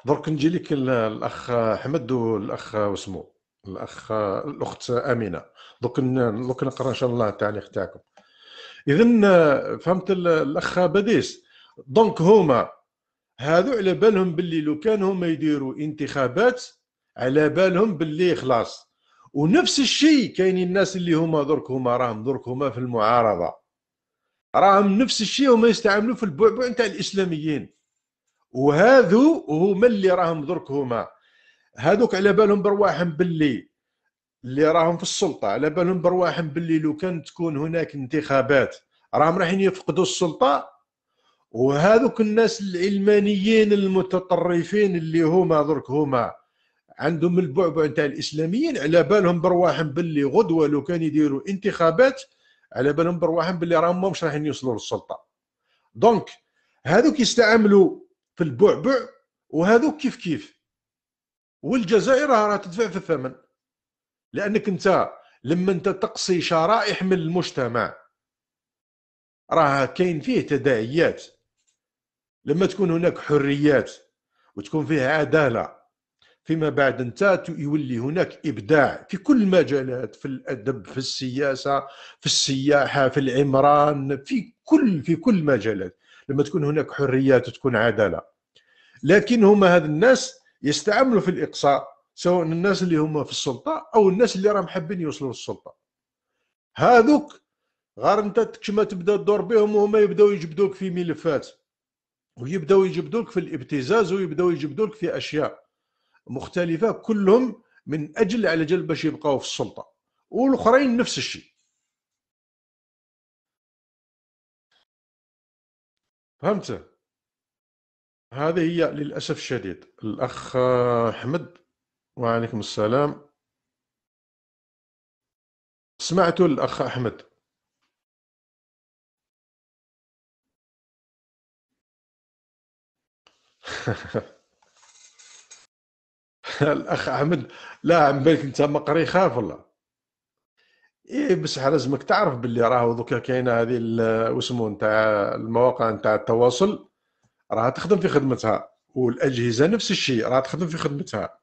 درك نجي لك الاخ حمد والاخ واسمو الاخ الاخت امينه درك درك نقرا ان شاء الله التعليق تاعكم اذا فهمت الاخ بديس دونك هما هذو على بالهم باللي لو كان هما يديروا انتخابات على بالهم باللي خلاص ونفس الشيء كاينين الناس اللي هما درك هما راهم درك هما في المعارضه راهم نفس الشيء هما يستعملوا في البعبع نتاع الاسلاميين وهذو هما اللي راهم درك هما هذوك على بالهم برواحهم باللي اللي راهم في السلطه على بالهم برواحهم باللي لو كان تكون هناك انتخابات راهم رايحين يفقدوا السلطه وهذوك الناس العلمانيين المتطرفين اللي هما درك هما عندهم البعبع تاع الاسلاميين على بالهم برواحهم باللي غدوه لو كان يديروا انتخابات على بالهم برواحهم باللي راهم مش رايحين يوصلوا للسلطه دونك هذوك يستعملوا في البعبع وهذوك كيف كيف والجزائر راه تدفع في الثمن لانك انت لما انت تقصي شرائح من المجتمع راه كاين فيه تداعيات لما تكون هناك حريات وتكون فيها عداله فيما بعد انت يولي هناك ابداع في كل المجالات في الادب في السياسه في السياحه في العمران في كل في كل المجالات لما تكون هناك حريات وتكون عداله لكن هما هاد الناس يستعملوا في الاقصاء سواء الناس اللي هما في السلطه او الناس اللي راهم حابين يوصلوا للسلطه هذوك غير انت كما تبدا تدور بهم وهما يبداو يجبدوك في ملفات ويبداو يجبدوك في الابتزاز ويبداو يجبدوك في اشياء مختلفه كلهم من اجل على جل باش يبقاو في السلطه والاخرين نفس الشيء فهمت؟ هذه هي للأسف الشديد الأخ أحمد وعليكم السلام سمعت الأخ أحمد الأخ أحمد لا عم بالك أنت مقري خاف والله ايه بصح لازمك تعرف باللي راهو دوكا كاينه هذه واسمو نتاع المواقع نتاع التواصل راها تخدم في خدمتها والاجهزه نفس الشيء راها تخدم في خدمتها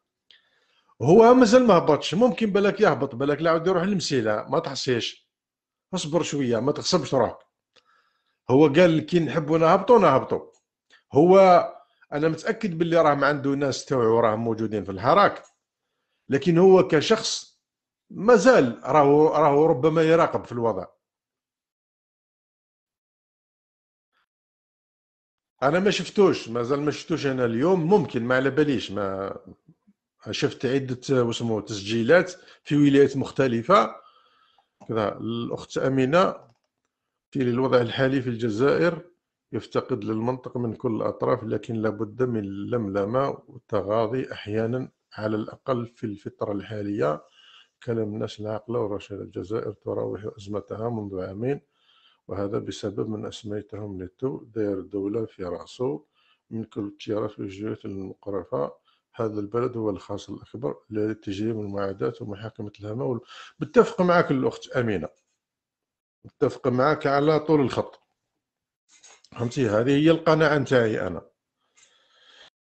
هو مازال ما هبطش ممكن بالك يهبط بالك لا عاود يروح للمسيله ما تحسيش اصبر شويه ما تخصبش روحك هو قال كي نحبوا نهبطوا نهبطوا هو انا متاكد باللي راه عنده ناس تاعو راهم موجودين في الحراك لكن هو كشخص مازال راهو راهو ربما يراقب في الوضع انا ما شفتوش مازال ما شفتوش انا اليوم ممكن ما على باليش ما شفت عده وسمو تسجيلات في ولايات مختلفه كذا الاخت امينه في الوضع الحالي في الجزائر يفتقد للمنطق من كل الأطراف لكن لابد من اللملمة والتغاضي أحيانا على الأقل في الفترة الحالية كلام الناس العاقله ورشا الجزائر تراوح أزمتها منذ عامين وهذا بسبب من أسميتهم للتو داير الدولة في راسو من كل التيارات والجهات المقرفة هذا البلد هو الخاص الأكبر لتجريم المعادات ومحاكمة الهمة وال... متفق معك الأخت أمينة متفق معك على طول الخط فهمتي هذه هي القناعة نتاعي أنا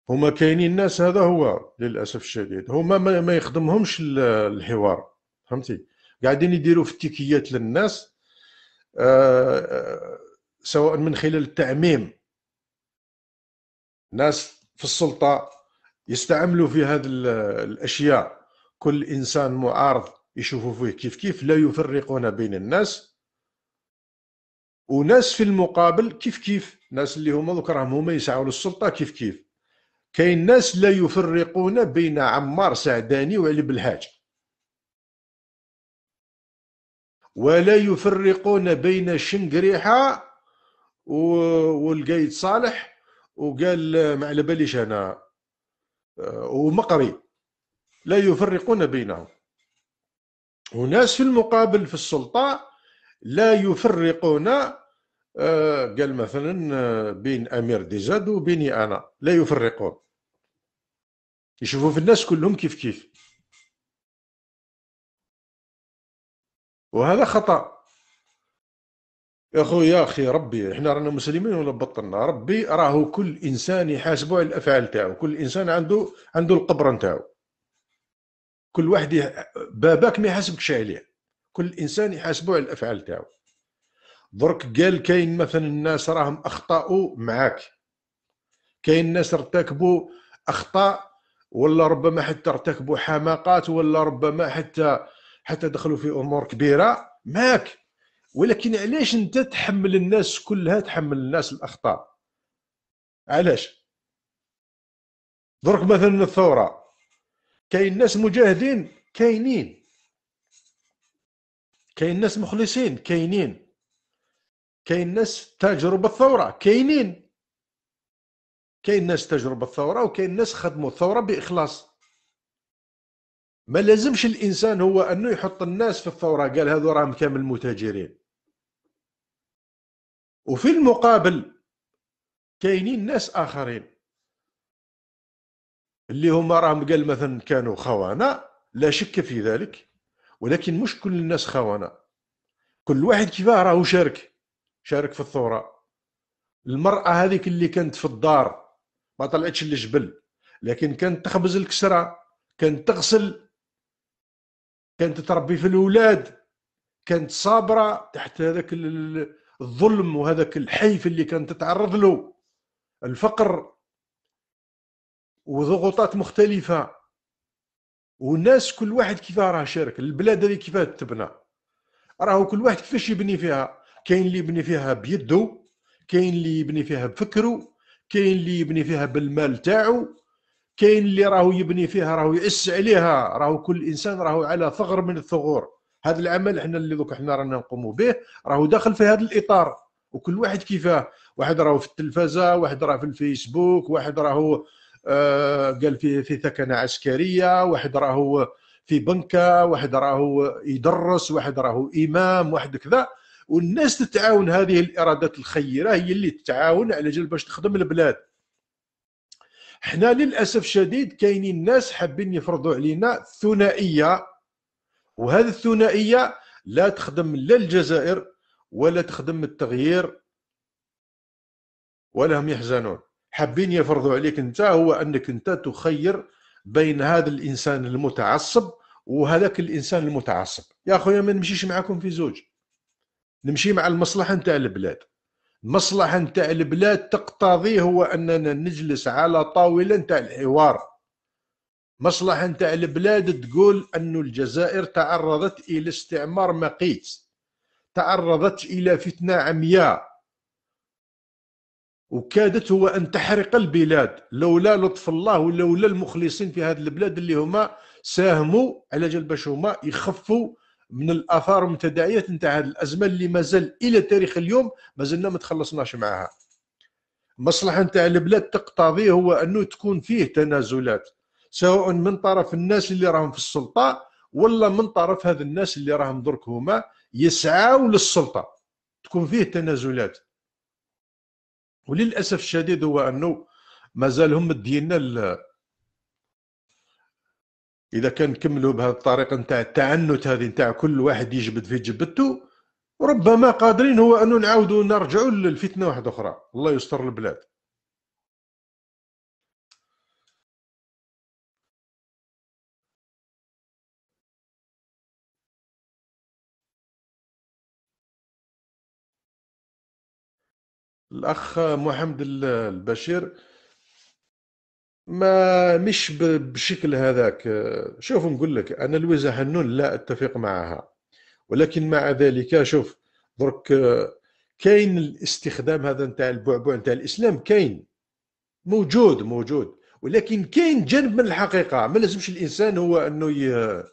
هما كاينين الناس هذا هو للأسف الشديد هما ما يخدمهمش الحوار فهمتي قاعدين يديروا في التيكيات للناس آه، آه، سواء من خلال التعميم ناس في السلطه يستعملوا في هذه الاشياء كل انسان معارض يشوفوا فيه كيف كيف لا يفرقون بين الناس وناس في المقابل كيف كيف ناس اللي هما دوك راهم هما يسعوا للسلطه كيف كيف كاين ناس لا يفرقون بين عمار سعداني وعلي بالحاج ولا يفرقون بين شنقريحة والقايد صالح وقال ما على باليش انا آه، ومقري لا يفرقون بينهم وناس في المقابل في السلطة لا يفرقون آه، قال مثلا آه، بين امير ديزاد وبيني انا لا يفرقون يشوفوا في الناس كلهم كيف كيف وهذا خطأ يا خويا اخي ربي احنا رانا مسلمين ولا بطلنا ربي راهو كل انسان يحاسبه على الافعال تاعو كل انسان عنده عنده القبره نتاعو كل واحد باباك ما يحاسبكش عليه كل انسان يحاسبه على الافعال تاعو درك قال كاين مثلا الناس راهم اخطاوا معاك كاين ناس ارتكبوا اخطاء ولا ربما حتى ارتكبوا حماقات ولا ربما حتى حتى دخلوا في امور كبيره معك ولكن علاش انت تحمل الناس كلها تحمل الناس الاخطاء علاش درك مثلا الثوره كاين ناس مجاهدين كاينين كاين ناس مخلصين كاينين كاين ناس تجربة الثورة كاينين كاين ناس تجربة الثورة وكاين ناس خدموا الثورة بإخلاص ما لازمش الانسان هو انه يحط الناس في الثوره قال هذو راهم كامل متاجرين وفي المقابل كاينين ناس اخرين اللي هما راهم قال مثلا كانوا خوانا لا شك في ذلك ولكن مش كل الناس خوانا كل واحد كيفاه راهو شارك شارك في الثوره المراه هذيك اللي كانت في الدار ما طلعتش للجبل لكن كانت تخبز الكسره كانت تغسل كانت تربي في الاولاد كانت صابره تحت هذاك الظلم وهذاك الحيف اللي كانت تتعرض له الفقر وضغوطات مختلفه والناس كل واحد كيفاه راه شارك البلاد هذه كيفاه تبنى راهو كل واحد كيفاش يبني فيها كاين اللي يبني فيها بيده كاين اللي يبني فيها بفكره كاين اللي يبني فيها بالمال تاعو كاين اللي راهو يبني فيها راهو يعس عليها راهو كل انسان راهو على ثغر من الثغور هذا العمل احنا اللي دوك احنا رانا نقوموا به راهو داخل في هذا الاطار وكل واحد كيفاه واحد راهو في التلفزه واحد راه في الفيسبوك واحد راهو آه قال في في ثكنه عسكريه واحد راهو في بنكه واحد راهو يدرس واحد راهو امام واحد كذا والناس تتعاون هذه الارادات الخيره هي اللي تتعاون على جال باش تخدم البلاد حنا للاسف شديد كاينين الناس حابين يفرضوا علينا ثنائيه وهذه الثنائيه لا تخدم لا الجزائر ولا تخدم التغيير ولا هم يحزنون حابين يفرضوا عليك انت هو انك انت تخير بين هذا الانسان المتعصب وهذاك الانسان المتعصب يا خويا ما نمشيش معاكم في زوج نمشي مع المصلحه نتاع البلاد مصلحة نتاع البلاد تقتضي هو اننا نجلس على طاوله نتاع الحوار مصلحه نتاع البلاد تقول أن الجزائر تعرضت الى استعمار مقيت تعرضت الى فتنه عمياء وكادت هو ان تحرق البلاد لولا لطف الله ولولا المخلصين في هذه البلاد اللي هما ساهموا على جال باش هما يخفوا من الاثار والمتداعيات نتاع هذه الازمه اللي مازال الى تاريخ اليوم مازلنا ما تخلصناش معها المصلحه نتاع البلاد تقتضي هو انه تكون فيه تنازلات سواء من طرف الناس اللي راهم في السلطه ولا من طرف هذ الناس اللي راهم درك هما يسعاو للسلطه تكون فيه تنازلات وللاسف الشديد هو انه مازال هم ديالنا اذا كان نكملوا بهذه الطريقه نتاع التعنت هذه نتاع كل واحد يجبد في جبدته ربما قادرين هو انه نعاودوا نرجعوا للفتنه واحده اخرى الله يستر البلاد الاخ محمد البشير ما مش بشكل هذاك شوف نقول لك انا لويزا حنون لا اتفق معها ولكن مع ذلك شوف درك كاين الاستخدام هذا نتاع البعبع نتاع الاسلام كاين موجود موجود ولكن كاين جانب من الحقيقه ما لازمش الانسان هو انه ي...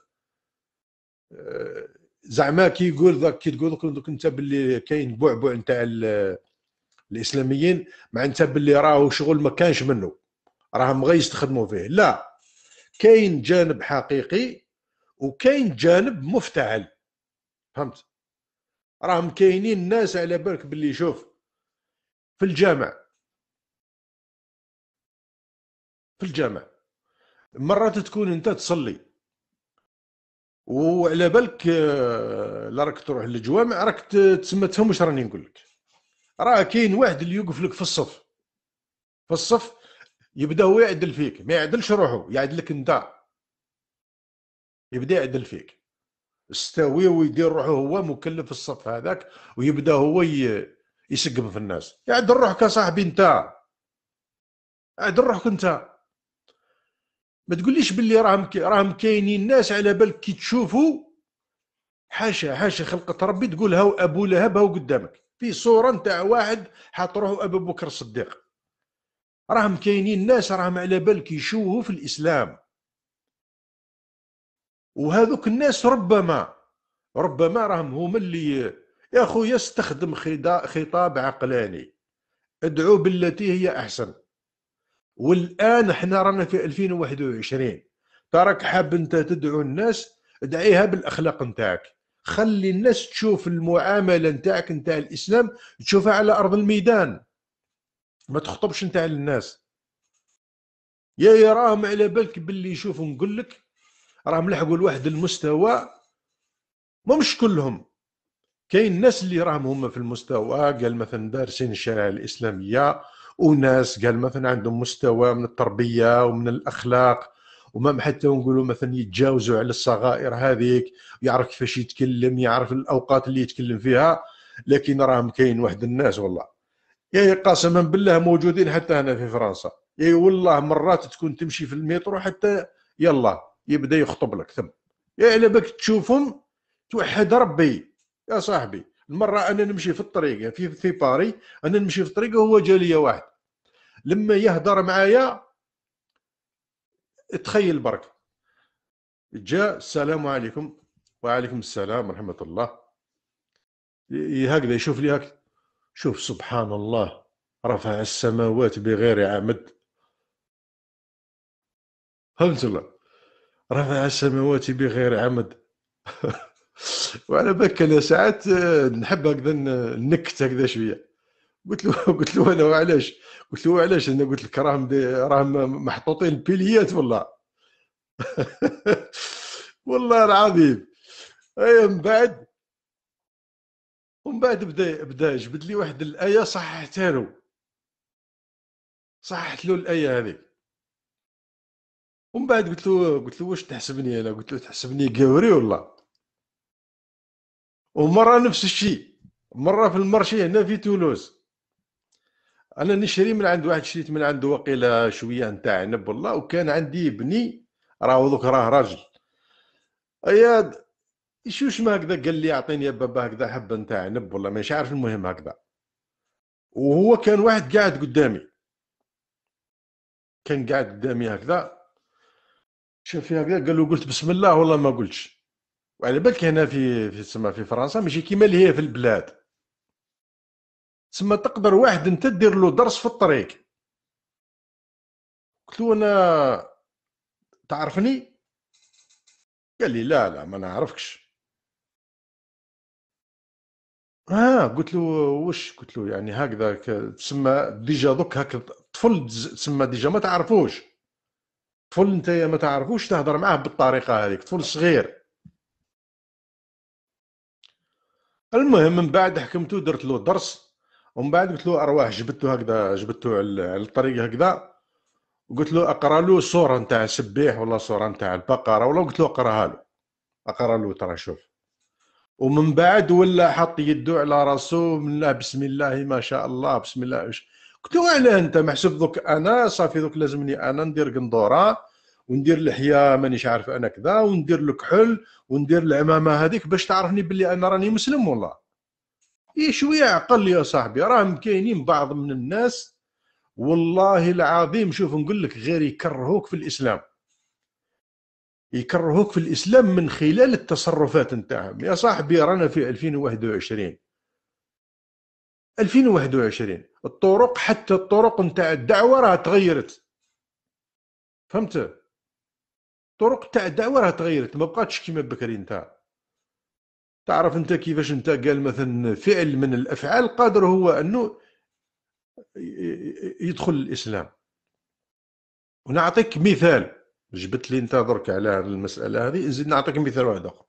زعما كي يقول ذاك كي تقول دوك انت باللي كاين بعبع نتاع الاسلاميين مع انت باللي راهو شغل ما كانش منه راهم غير يستخدموا فيه لا كاين جانب حقيقي وكاين جانب مفتعل فهمت راهم كاينين الناس على بالك باللي شوف في الجامع في الجامع مرات تكون انت تصلي وعلى بالك آه، لا راك تروح للجوامع راك تسمى تفهم واش راني نقول لك راه كاين واحد اللي يوقف لك في الصف في الصف يبدا هو يعدل فيك ما يعدلش روحه يعدلك انت يبدا يعدل فيك استوي ويدير روحه هو مكلف في الصف هذاك ويبدا هو يسقم في الناس يعدل روحك يا صاحبي انت عدل روحك انت ما تقوليش باللي راهم راهم كاينين ناس على بالك كي تشوفوا حاشا حاشا خلقة ربي تقول هاو ابو لهب هاو قدامك في صوره نتاع واحد حاط روحه ابو بكر الصديق راهم كاينين ناس راهم على بال كيشوهوا في الاسلام وهذوك الناس ربما ربما راهم هما اللي يا خويا استخدم خطاب عقلاني ادعو بالتي هي احسن والان احنا رانا في 2021 تراك حاب انت تدعو الناس ادعيها بالاخلاق نتاعك خلي الناس تشوف المعامله نتاعك نتاع الاسلام تشوفها على ارض الميدان ما تخطبش انت على الناس يا يا راهم على بالك باللي يشوفوا نقول لك راهم لحقوا لواحد المستوى ما مش كلهم كاين الناس اللي راهم هما في المستوى قال مثلا دارسين الشريعه الاسلاميه وناس قال مثلا عندهم مستوى من التربيه ومن الاخلاق وما حتى نقولوا مثلا يتجاوزوا على الصغائر هذيك يعرف كيفاش يتكلم يعرف الاوقات اللي يتكلم فيها لكن راهم كاين واحد الناس والله يا قسما بالله موجودين حتى هنا في فرنسا يا والله مرات تكون تمشي في المترو حتى يلا يبدا يخطب لك ثم يا على بالك تشوفهم توحد ربي يا صاحبي المره انا نمشي في الطريق في في باري انا نمشي في الطريق وهو جا لي واحد لما يهدر معايا تخيل برك جاء السلام عليكم وعليكم السلام ورحمه الله هكذا يشوف لي هكذا شوف سبحان الله رفع السماوات بغير عمد فهمت الله رفع السماوات بغير عمد وعلى بالك انا ساعات آه، نحب هكذا نكت هكذا شويه قلت له قلت له انا وعلاش قلت له علاش انا قلت لك راهم راهم محطوطين بليات والله والله العظيم اي أيوة، من بعد ومن بعد بدا بدا جبد لي واحد الايه صححتها له صححت له الايه هذه ومن بعد قلت له قلت له واش تحسبني انا قلت له تحسبني قاوري ولا ومره نفس الشيء مره في المارشي هنا في تولوز انا نشري من عند واحد شريت من عنده وقيله شويه نتاع عنب والله وكان عندي بني راهو دوك راه راجل اياد شوش ما هكذا قال لي اعطيني يا بابا هكذا حبه نتاع عنب ولا مانيش عارف المهم هكذا وهو كان واحد قاعد قدامي كان قاعد قدامي هكذا شاف هكذا قال له قلت بسم الله والله ما قلتش وعلى بالك هنا في في تسمى في فرنسا ماشي كيما اللي هي في البلاد تسمى تقدر واحد انت دير له درس في الطريق قلت له انا تعرفني قال لي لا لا ما نعرفكش آه قلت له وش قلت له يعني هكذا تسمى ديجا دوك هكا طفل تسمى ديجا ما تعرفوش طفل انت ما تعرفوش تهضر معاه بالطريقه هذيك طفل صغير المهم من بعد حكمته درت له درس ومن بعد قلت له ارواح جبته هكذا جبته على على الطريق هكذا وقلت له اقرا له صوره نتاع سبيح ولا صوره نتاع البقره ولا قلت له اقراها له اقرا له ترى شوف ومن بعد ولا حط يدو على راسو من بسم الله ما شاء الله بسم الله قلت له علاه انت محسوب دوك انا صافي دوك لازمني انا ندير قندوره وندير لحية مانيش عارف انا كذا وندير الكحل وندير العمامه هذيك باش تعرفني باللي انا راني مسلم والله اي شويه عقل يا صاحبي راهم كاينين بعض من الناس والله العظيم شوف نقول لك غير يكرهوك في الاسلام يكرهوك في الاسلام من خلال التصرفات نتاعهم يا صاحبي رانا في 2021 2021 الطرق حتى الطرق نتاع الدعوه راها تغيرت فهمت الطرق تاع الدعوه راها تغيرت ما بقاتش كيما بكري نتاع تعرف انت كيفاش انت قال مثلا فعل من الافعال قادر هو انه يدخل الاسلام ونعطيك مثال جبت لي انت درك على المساله هذه نزيد نعطيك مثال واحد اخر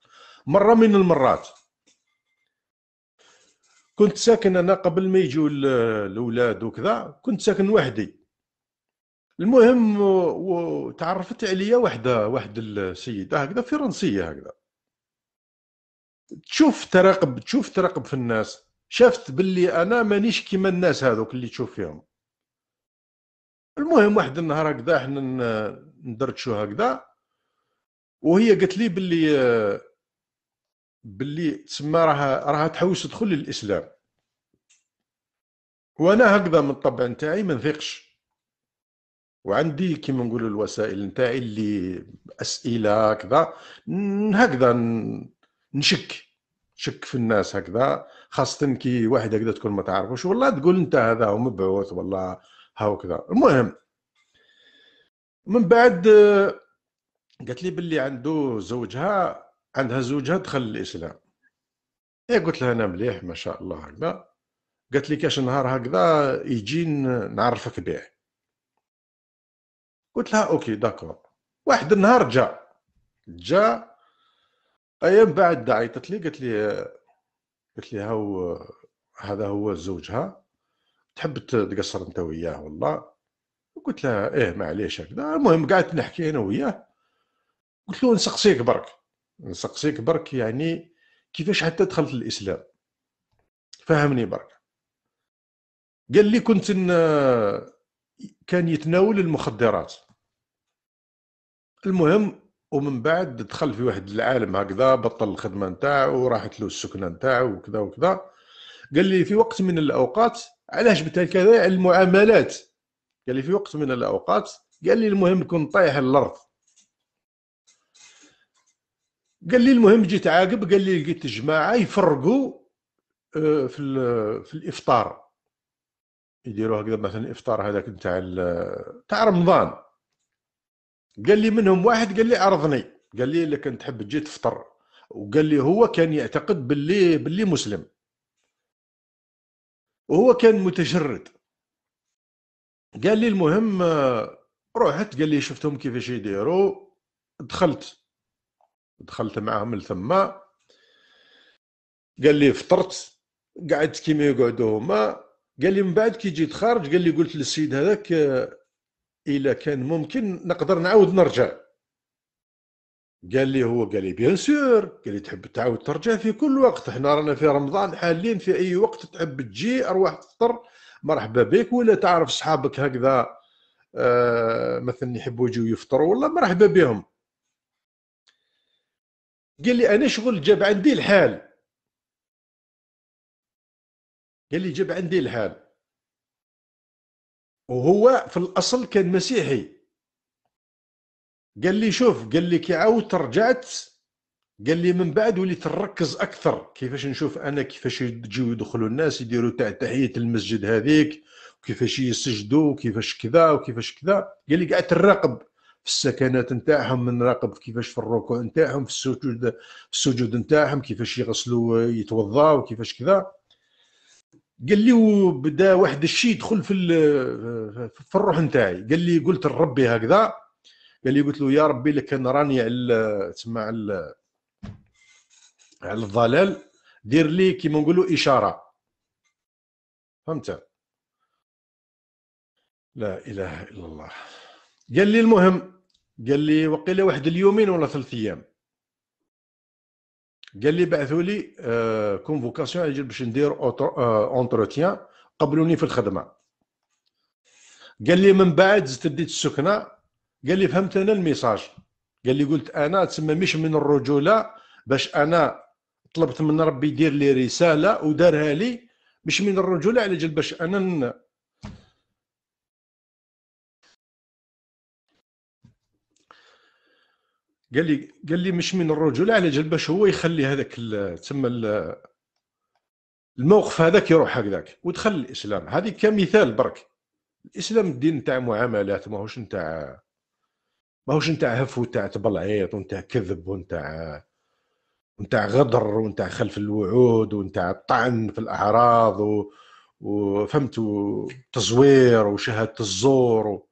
مره من المرات كنت ساكن انا قبل ما يجوا الاولاد وكذا كنت ساكن وحدي المهم تعرفت عليا وحده واحد السيده هكذا فرنسيه هكذا تشوف تراقب تشوف تراقب في الناس شافت باللي انا مانيش كيما الناس هذوك اللي تشوف فيهم المهم واحد النهار هكذا احنا ندرتشو هكذا وهي قالت لي باللي باللي تسمى راها راها تحوس تدخل للاسلام وانا هكذا من الطبع نتاعي ما نثقش وعندي كيما نقولوا الوسائل نتاعي اللي اسئله هكذا هكذا نشك شك في الناس هكذا خاصة كي واحد هكذا تكون ما تعرفوش والله تقول انت هذا هو مبعوث والله هاو كذا المهم من بعد قالت لي باللي عنده زوجها عندها زوجها دخل الاسلام اي قلت لها انا مليح ما شاء الله هكذا قالت لي كاش نهار هكذا يجي نعرفك به قلت لها اوكي داكور واحد النهار جا جا ايام بعد عيطت لي قالت لي قلت لي هاو هذا هو زوجها تحب تقصر انت وياه والله وقلت لها ايه معليش هكذا المهم قعدت نحكي انا وياه قلت له نسقسيك برك نسقسيك برك يعني كيفاش حتى دخلت الاسلام فهمني برك قال لي كنت إن كان يتناول المخدرات المهم ومن بعد دخل في واحد العالم هكذا بطل الخدمه نتاعو وراحت له السكنه نتاعو وكذا وكذا قال لي في وقت من الاوقات علاش بتاع المعاملات قال لي في وقت من الاوقات قال لي المهم كنت طايح الارض قال لي المهم جيت عاقب قال لي لقيت جماعه يفرقوا آه، في في الافطار يديروا هكذا مثلا الافطار هذاك نتاع تاع رمضان قال لي منهم واحد قال لي عرضني قال لي لك كنت تحب تجي تفطر وقال لي هو كان يعتقد باللي باللي مسلم وهو كان متشرد قال لي المهم آه، رحت قال لي شفتهم كيفاش يديروا دخلت دخلت معاهم لثما قال لي فطرت قعدت كيما يقعدوا هما قال لي من بعد كي جيت خارج قال لي قلت للسيد هذاك الا آه، كان ممكن نقدر نعاود نرجع قال لي هو قال لي بيان سور قال لي تحب تعاود ترجع في كل وقت حنا رانا في رمضان حالين في اي وقت تحب تجي ارواح تفطر مرحبا بك ولا تعرف صحابك هكذا آه، مثلا يحبوا يجوا يفطروا والله مرحبا بهم قال لي انا شغل جاب عندي الحال قال لي جاب عندي الحال وهو في الاصل كان مسيحي قال لي شوف قال لي كي عاودت رجعت قال لي من بعد وليت نركز اكثر كيفاش نشوف انا كيفاش يجيو يدخلوا الناس يديروا تاع تحيه المسجد هذيك وكيفاش يسجدوا وكيفاش كذا وكيفاش كذا قال لي قعدت نراقب في السكنات نتاعهم نراقب كيفاش في الركوع نتاعهم في السجود في السجود نتاعهم كيفاش يغسلوا يتوضاو كيفاش كذا قال لي وبدا واحد الشيء يدخل في في الروح نتاعي قال لي قلت لربي هكذا قال لي قلت له يا ربي لك راني على تسمع على على الضلال دير لي كيما نقولوا اشاره فهمت لا اله الا الله قال لي المهم قال لي وقيله واحد اليومين ولا ثلاث ايام قال لي بعثوا لي كونفوكاسيون آه، اجل باش ندير اونتروتيان آه، قبلوني في الخدمه قال لي من بعد زدت ديت السكنه قال لي فهمت انا الميساج قال لي قلت انا تسمى مش من الرجوله باش انا طلبت من ربي يدير لي رساله ودارها لي باش من الرجوله على جل باش انا قال لي قال لي مش من الرجوله على جل باش هو يخلي هذاك تسمى الموقف هذاك يروح هكذاك ودخل الاسلام هذه كمثال برك الاسلام الدين تاع معاملات ماهوش نتاع ماهوش نتاع هف ونتاع تبلعيط ونتاع كذب ونتاع ونتاع غدر ونتاع خلف الوعود ونتاع الطعن في الاعراض و... وفهمت تزوير وشهاده الزور و...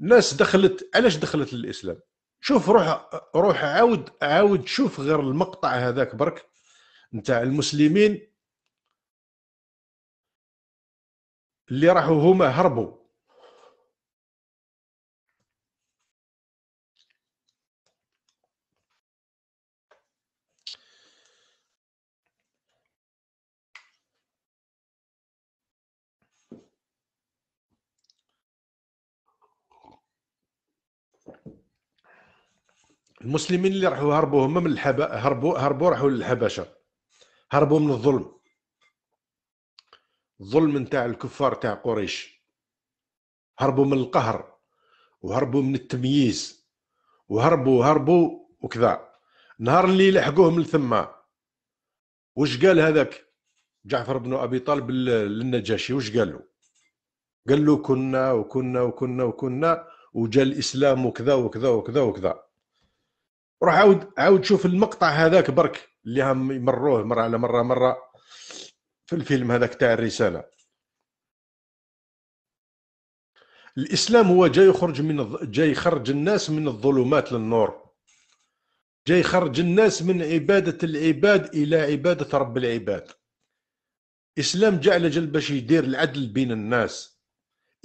الناس دخلت علاش دخلت للاسلام شوف روح روح عاود عاود شوف غير المقطع هذاك برك نتاع المسلمين اللي راحوا هما هربوا المسلمين اللي راحوا هربوا هما من الحب هربوا هربوا راحوا للحبشه هربوا من الظلم الظلم نتاع الكفار تاع قريش هربوا من القهر وهربوا من التمييز وهربوا هربوا وكذا نهار اللي لحقوهم لثما وش قال هذاك جعفر بن ابي طالب للنجاشي وش قال له قال له كنا وكنا وكنا وكنا وجا الاسلام وكذا وكذا وكذا وكذا روح عاود عاود شوف المقطع هذاك برك اللي هم يمروه مره على مره مره في الفيلم هذاك تاع الرساله الاسلام هو جاي يخرج من جاي يخرج الناس من الظلمات للنور جاي يخرج الناس من عباده العباد الى عباده رب العباد اسلام جاء على جل باش يدير العدل بين الناس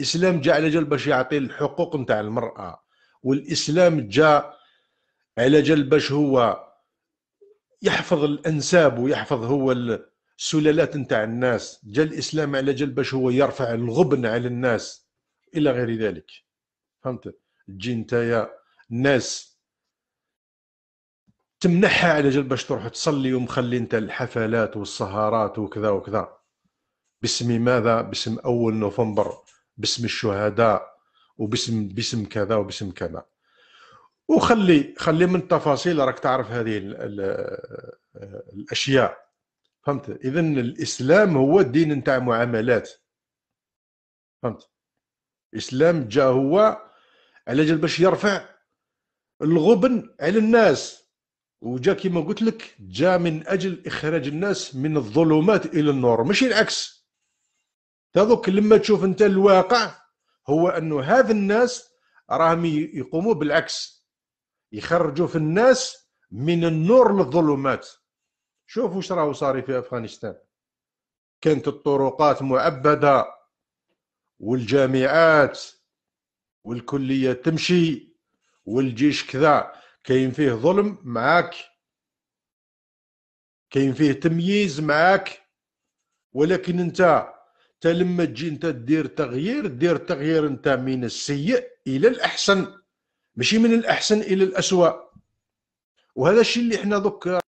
اسلام جاء على جل باش يعطي الحقوق نتاع المراه والاسلام جاء على جل باش هو يحفظ الانساب ويحفظ هو السلالات نتاع الناس جا الاسلام على جل باش هو يرفع الغبن على الناس الى غير ذلك فهمت تجي نتايا الناس تمنحها على جل باش تروح تصلي ومخلي انت الحفلات والسهرات وكذا وكذا باسم ماذا باسم اول نوفمبر باسم الشهداء وباسم باسم كذا وباسم كذا وخلي خلي من التفاصيل راك تعرف هذه الـ الـ الاشياء فهمت اذا الاسلام هو الدين نتاع معاملات فهمت الاسلام جا هو على جال باش يرفع الغبن على الناس وجا كما قلت لك جا من اجل اخراج الناس من الظلمات الى النور ماشي العكس تذوق لما تشوف انت الواقع هو انه هذا الناس راهم يقوموا بالعكس يخرجوا في الناس من النور للظلمات شوفوا واش راهو صاري في افغانستان كانت الطرقات معبده والجامعات والكليه تمشي والجيش كذا كاين فيه ظلم معاك كاين فيه تمييز معاك ولكن انت لما تجي انت دير تغيير دير تغيير انت من السيء الى الاحسن ماشي من الاحسن الى الاسوء وهذا الشيء اللي حنا دوك